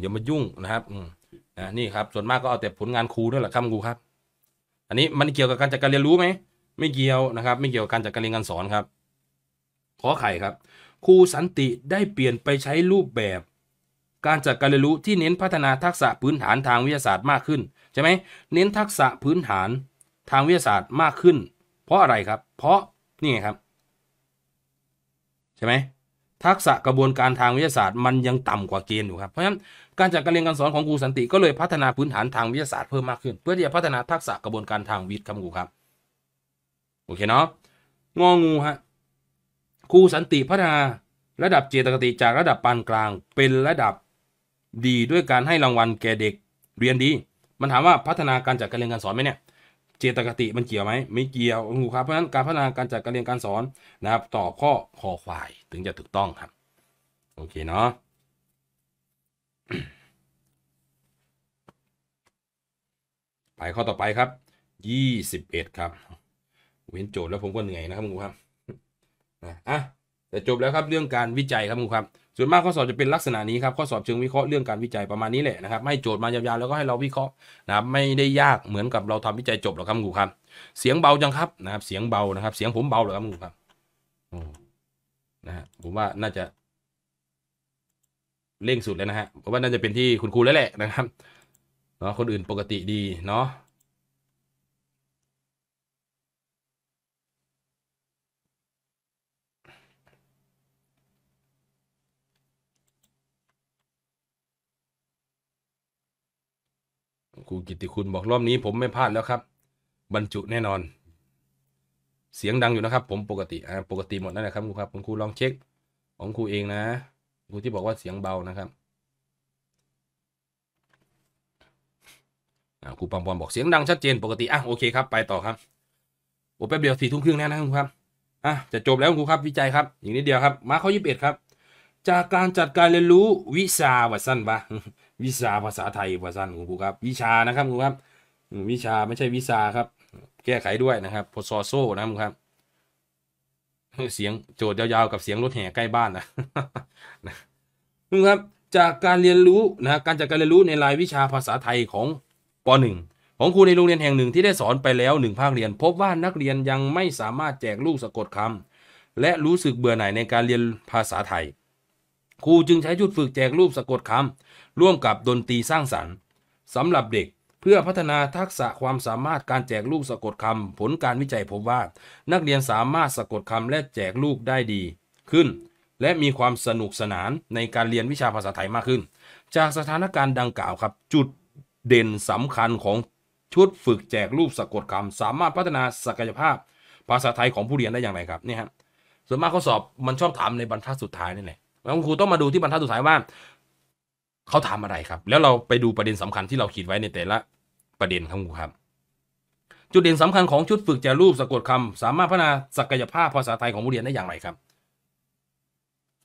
อย่ามายุ่งนะครับอ่ะนี่ครับ ส่วนมากก็เอาแต่ผลงานครูด้วยแหละครับครูครับ อันนี้มันเกี่ยวกับการจัดการเรียนรู้ไหมไม่เกี่ยวนะครับ ไม่เกี่ยวกับการจัดการเรียนการสอนครับขอ ไข่ครับครูสันติได้เปลี่ยนไปใช้รูปแบบ การจัดการเรียนรู้ที่เน้นพัฒนาทักษะพื้นฐานทางวิทยาศาสตร์มากขึ้นใช่ไหมเน้นทักษะพื้นฐานทางวิทยาศาสตร์มากขึ้น เพราะอะไรครับ เพราะนี่ไงครับ ใช่ไหมทักษะกระบวนการทางวิทยาศาสตร์ มันยังต่ำกว่าเกณฑ์อยู่ครับเพราะฉะนั้นการจัดการเรียนการสอนของครูสันติก็เลยพัฒนาพื้นฐานทางวิทยาศาสตร์เพิ่มมากขึ้น เพื่อที่จะพัฒนาทักษะกระบวนการทางวิทย์ครับครูครับโอเคเนาะงองู ฮะ ครูสันติพัฒนาระดับ เจตคติจากระดับปานกลางเป็นระดับดี ด้วยการให้รางวัลแก่เด็ก เรียนดี มันถามว่าพัฒนาการจัดการเรียนการ สอนไหมเนี่ยเจตคติมันเกี่ยวไหมไม่เกี่ยวครูครับเพราะฉะนั้นการพัฒนาการจัดการเรียนการสอนนะครับตอบข้อคอควาย ถึงจะถูกต้องครับ โอเคเนาะไปข้อต่อไปครับยี่สิบเอ็ดครับเว้นโจทย์แล้วผมก็เหนื่อยนะครับครูครับอ่ะแต่จบแล้วครับเรื่องการวิจัยครับครูครับส่วนมากข้อสอบจะเป็นลักษณะนี้ครับข้อสอบเชิงวิเคราะห์เรื่องการวิจัยประมาณนี้แหละนะครับให้โจทย์มายาวๆแล้วก็ให้เราวิเคราะห์นะครับ ไม่ได้ยากเหมือนกับเราทำวิจัยจบหรอกครับครูครับ เสียงเบาจังครับนะครับ เสียงเบานะครับ เสียงผมเบาหรอครับครูครับนะฮะผมว่าน่าจะเร่งสุดแล้วนะฮะผมว่าน่าจะเป็นที่คุณครูแล้วแหละนะครับเนาะคนอื่นปกติดีเนาะครูกิติคุณบอกรอบนี้ผมไม่พลาดแล้วครับ บรรจุแน่นอน เสียงดังอยู่นะครับ ผมปกติอ่าปกติหมดนั่นแหละครับครูครับคุณครูลองเช็ค ของครูเองนะครูที่บอกว่าเสียงเบานะครับครูปอมปอมบอกเสียงดังชัดเจนปกติอ่ะโอเคครับไปต่อครับโอ้แป๊บเดียวสี่ทุ่มครึ่งแน่นะครับูครับอ่ะจะจบแล้วครูครับวิจัยครับ อย่างนี้เดียวครับมาข้อยี่สิบเอ็ดครับ จากการจัดการเรียนรู้วิชาวัดสั้นปะวิชาภาษาไทยภาษาขนงครูครับวิชานะครับครูครับ วิชาไม่ใช่วิชาครับ แก้ไขด้วยนะครับพอซอโซ่นะครับครูครับ เสียงโจทย์ยาวๆ กับเสียงรถแห่ ใกล้บ้านนะครูครับจากการเรียนรู้นะการจาก การเรียนรู้ในรายวิชาภาษาไทยของป .1 ของครูในโรงเรียนแห่งหนึ่งที่ได้สอนไปแล้วหนึ่งภาคเรียน พบว่านักเรียนยังไม่สามารถแจกลูกสะกดคำ และรู้สึกเบื่อหน่ายในการเรียนภาษาไทยครูจึงใช้ชุดฝึกแจกรูปสะกดคำร่วมกับดนตรีสร้างสรรค์สำหรับเด็กเพื่อพัฒนาทักษะความสามารถการแจกลูกสะกดคำผลการวิจัยพบว่า นักเรียนสามารถสะกดคำและแจกลูกได้ดีขึ้น และมีความสนุกสนานในการเรียนวิชาภาษาไทยมากขึ้น จากสถานการณ์ดังกล่าวครับ จุดเด่นสำคัญของ ชุดฝึกแจกรูปสะกดคำสามารถพัฒนาศักยภาพ ภาษาไทยของผู้เรียนได้อย่างไรครับเนี่ยฮะส่วนมากข้อสอบ มันชอบถามในบรรทัดสุดท้ายนี่แหละแล้วครูต้องมาดูที่บรรทัดสุดท้ายว่าเขาถามอะไรครับ แล้วเราไปดูประเด็นสำคัญที่เราขีดไว้ในแต่ละประเด็นครับครูครับ จุดเด่นสำคัญของชุดฝึกจะรูปสะกดคำสามารถพัฒนาศักยภาพภาษาไทยของผู้เรียนได้อย่างไรครับ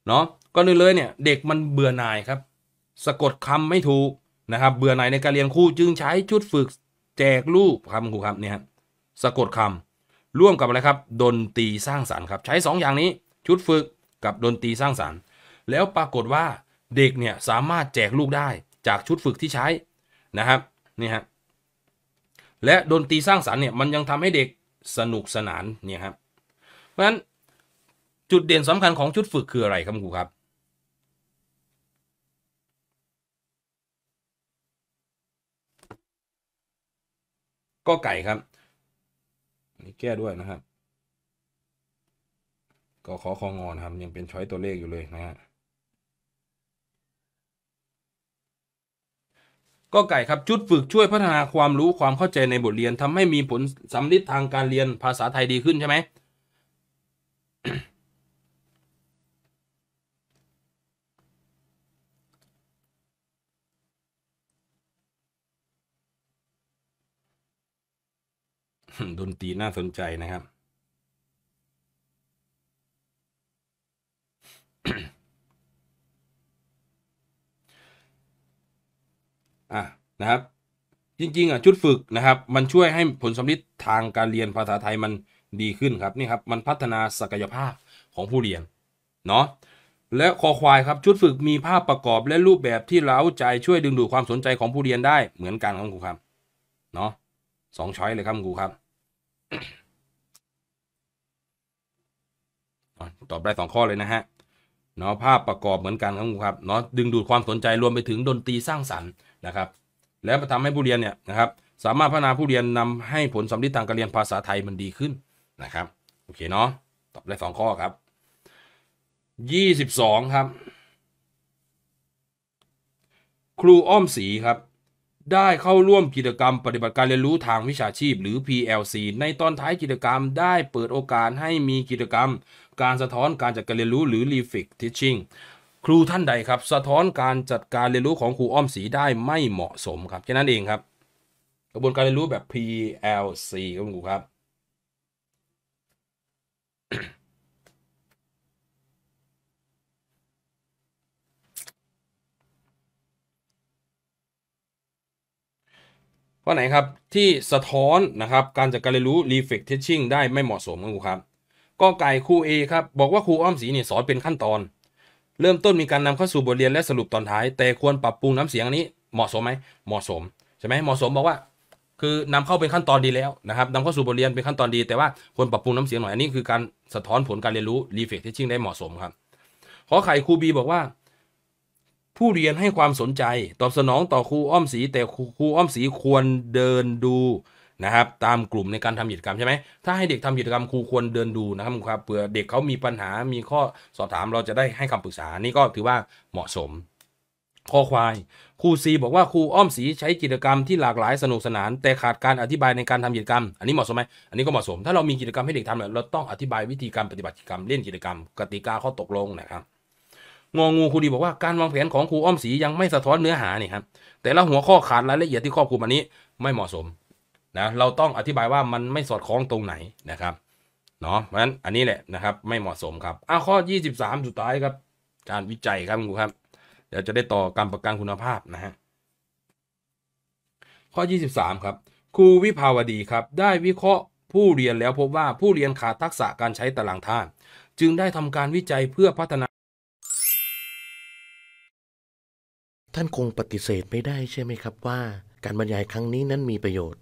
เนาะก่อนอื่นเลยเนี่ยเด็กมันเบื่อหน่ายครับ สะกดคำไม่ถูกนะครับเบื่อหน่ายในการเรียนครูจึงใช้ชุดฝึกแจกรูปครับครูครับเนี่ยสะกดคำ ร่วมกับอะไรครับ ดนตรีสร้างสารรค์ครับใช้2ออย่างนี้ชุดฝึกกับดนตรีสร้างสารรค์แล้วปรากฏว่าเด็กเนี่ยสามารถแจกลูกได้จากชุดฝึกที่ใช้นะครับนี่ฮะและดนตรีสร้างสารรค์เนี่ยมันยังทำให้เด็กสนุกสนานเนี่ยครับ เพราะฉะนั้นจุดเด่นสำคัญของชุดฝึกคืออะไรครับครูครับก็ไก่ครับ นี่แก้ด้วยนะครับ ก็ขอคองอนครับยังเป็นช้อยตัวเลขอยู่เลยนะฮะก็ไก่ครับชุดฝึกช่วยพัฒนาความรู้ความเข้าใจในบทเรียนทำให้มีผลสำลิดทางการเรียนภาษาไทยดีขึ้นใช่ไหม ดนตรีน่าสนใจนะครับอ่ะนะครับจริงๆอ่ะชุดฝึกนะครับมันช่วยให้ผลสำมฤทธิ์ทางการเรียนภาษาไทยมันดีขึ้นครับนี่ครับมันพัฒนาศักยภาพของผู้เรียนเนาะและ คอ ควายครับชุดฝึกมีภาพประกอบและรูปแบบที่เล้าใจช่วยดึงดูดความสนใจของผู้เรียนได้เหมือนกันครับครูครับเนาะสองช้อยเลยครับครูครับตอบได้สองข้อเลยนะฮะเนาะภาพประกอบเหมือนกันครับครูครับเนาะดึงดูดความสนใจรวมไปถึงดนตรีสร้างสรรค์นะครับแล้วมาทำให้ผู้เรียนเนี่ยนะครับสามารถพัฒนาผู้เรียนนำให้ผลสำลีททางการเรียนภาษาไทยมันดีขึ้นนะครับโอเคเนาะตอบได้ 2 ข้อครับ 22 ครับ ครูอ้อมศรีครับ ได้เข้าร่วมกิจกรรมปฏิบัติการเรียนรู้ทางวิชาชีพหรือ PLC ในตอนท้ายกิจกรรมได้เปิดโอกาสให้มีกิจกรรมการสะท้อนการจัดการเรียนรู้หรือ Reflect Teaching ครู ท่านใดครับ สะท้อนการจัดการเรียนรู้ของครูอ้อมสีได้ไม่เหมาะสมครับแค่นั้นเองครับ กระบวนการเรียนรู้แบบ PLC ครับครูครับข้อไหนครับที่สะท้อนนะครับการจัดการเรียนรู้ reflect teaching ได้ไม่เหมาะสมครับครูครับก็ไก่ครู A ครับบอกว่าครูอ้อมสีเนี่ยสอนเป็นขั้นตอนเริ่มต้นมีการนำเข้าสู่บทเรียนและสรุปตอนท้าย แต่ควรปรับ ปรุงน้ำเสียงอันนี้เหมาะสมไหมเหมาะสมใช่ไหมเหมาะสมบอกว่าคือนำเข้าเป็นขั้นตอนดีแล้วนะครับนำเข้าสู่บทเรียนเป็นขั้นตอนดีแต่ว่าควรปรับปรุงน้ำเสียงหน่อยอันนี้ คือการสะท้อนผลการเรียนรู้รีเฟกที่ชิ่งได้เหมาะสมครับ ขอไข่ครูบีบอกว่า ผู้เรียนให้ความสนใจตอบสนองต่อครูอ้อมสี แต่ครูอ้อมสีควรเดินดูนะครับตามกลุ่มในการทำกิจกรรมใช่ไหมถ้าให้เด็กทำกิจกรรมครูควรเดินดูนะครับครับเผื่อเด็กเขามีปัญหามีข้อสอบถามเราจะได้ให้คำปรึกษา นี่ก็ถือว่าเหมาะสมข้อควายครูซีบอกว่าครูอ้อมสีใช้กิจกรรมที่หลากหลายสนุกสนาน แต่ขาดการอธิบายในการทำกิจกรรม อันนี้เหมาะสมไหมอันนี้ก็เหมาะสม ถ้าเรามีกิจกรรมให้เด็กทำเนี่ยเราต้องอธิบายวิธีการปฏิบัติกิจกรรม เล่นกิจกรรมกติกาข้อตกลงนะครับงองูครูดีบอกว่าการวางแผนของครูอ้อมสียังไม่สะท้อนเนื้อหานี่ครับแต่ละหัวข้อขาดรายละเอียดที่ครอบคลุมอันนี้ไม่เหมาะสมนะเราต้องอธิบายว่า มันไม่สอดคล้องตรงไหนนะครับเนาะเพราะฉะนั้นอันนี้แหละนะครับไม่เหมาะสมครับอ้าข้อ 23 สุดท้ายครับการวิจัยครับคุณครูครับเดี๋ยวจะได้ต่อการประกันคุณภาพนะฮะข้อ 23ครับครูวิภาวดีครับ ได้วิเคราะห์ผู้เรียนแล้วพบว่าผู้เรียนขาดทักษะการใช้ตารางธาตุจึงได้ทำการวิจัยเพื่อพัฒนา ท่านคงปฏิเสธไม่ได้ใช่ไหมครับว่า การบรรยายครั้งนี้นั้นมีประโยชน์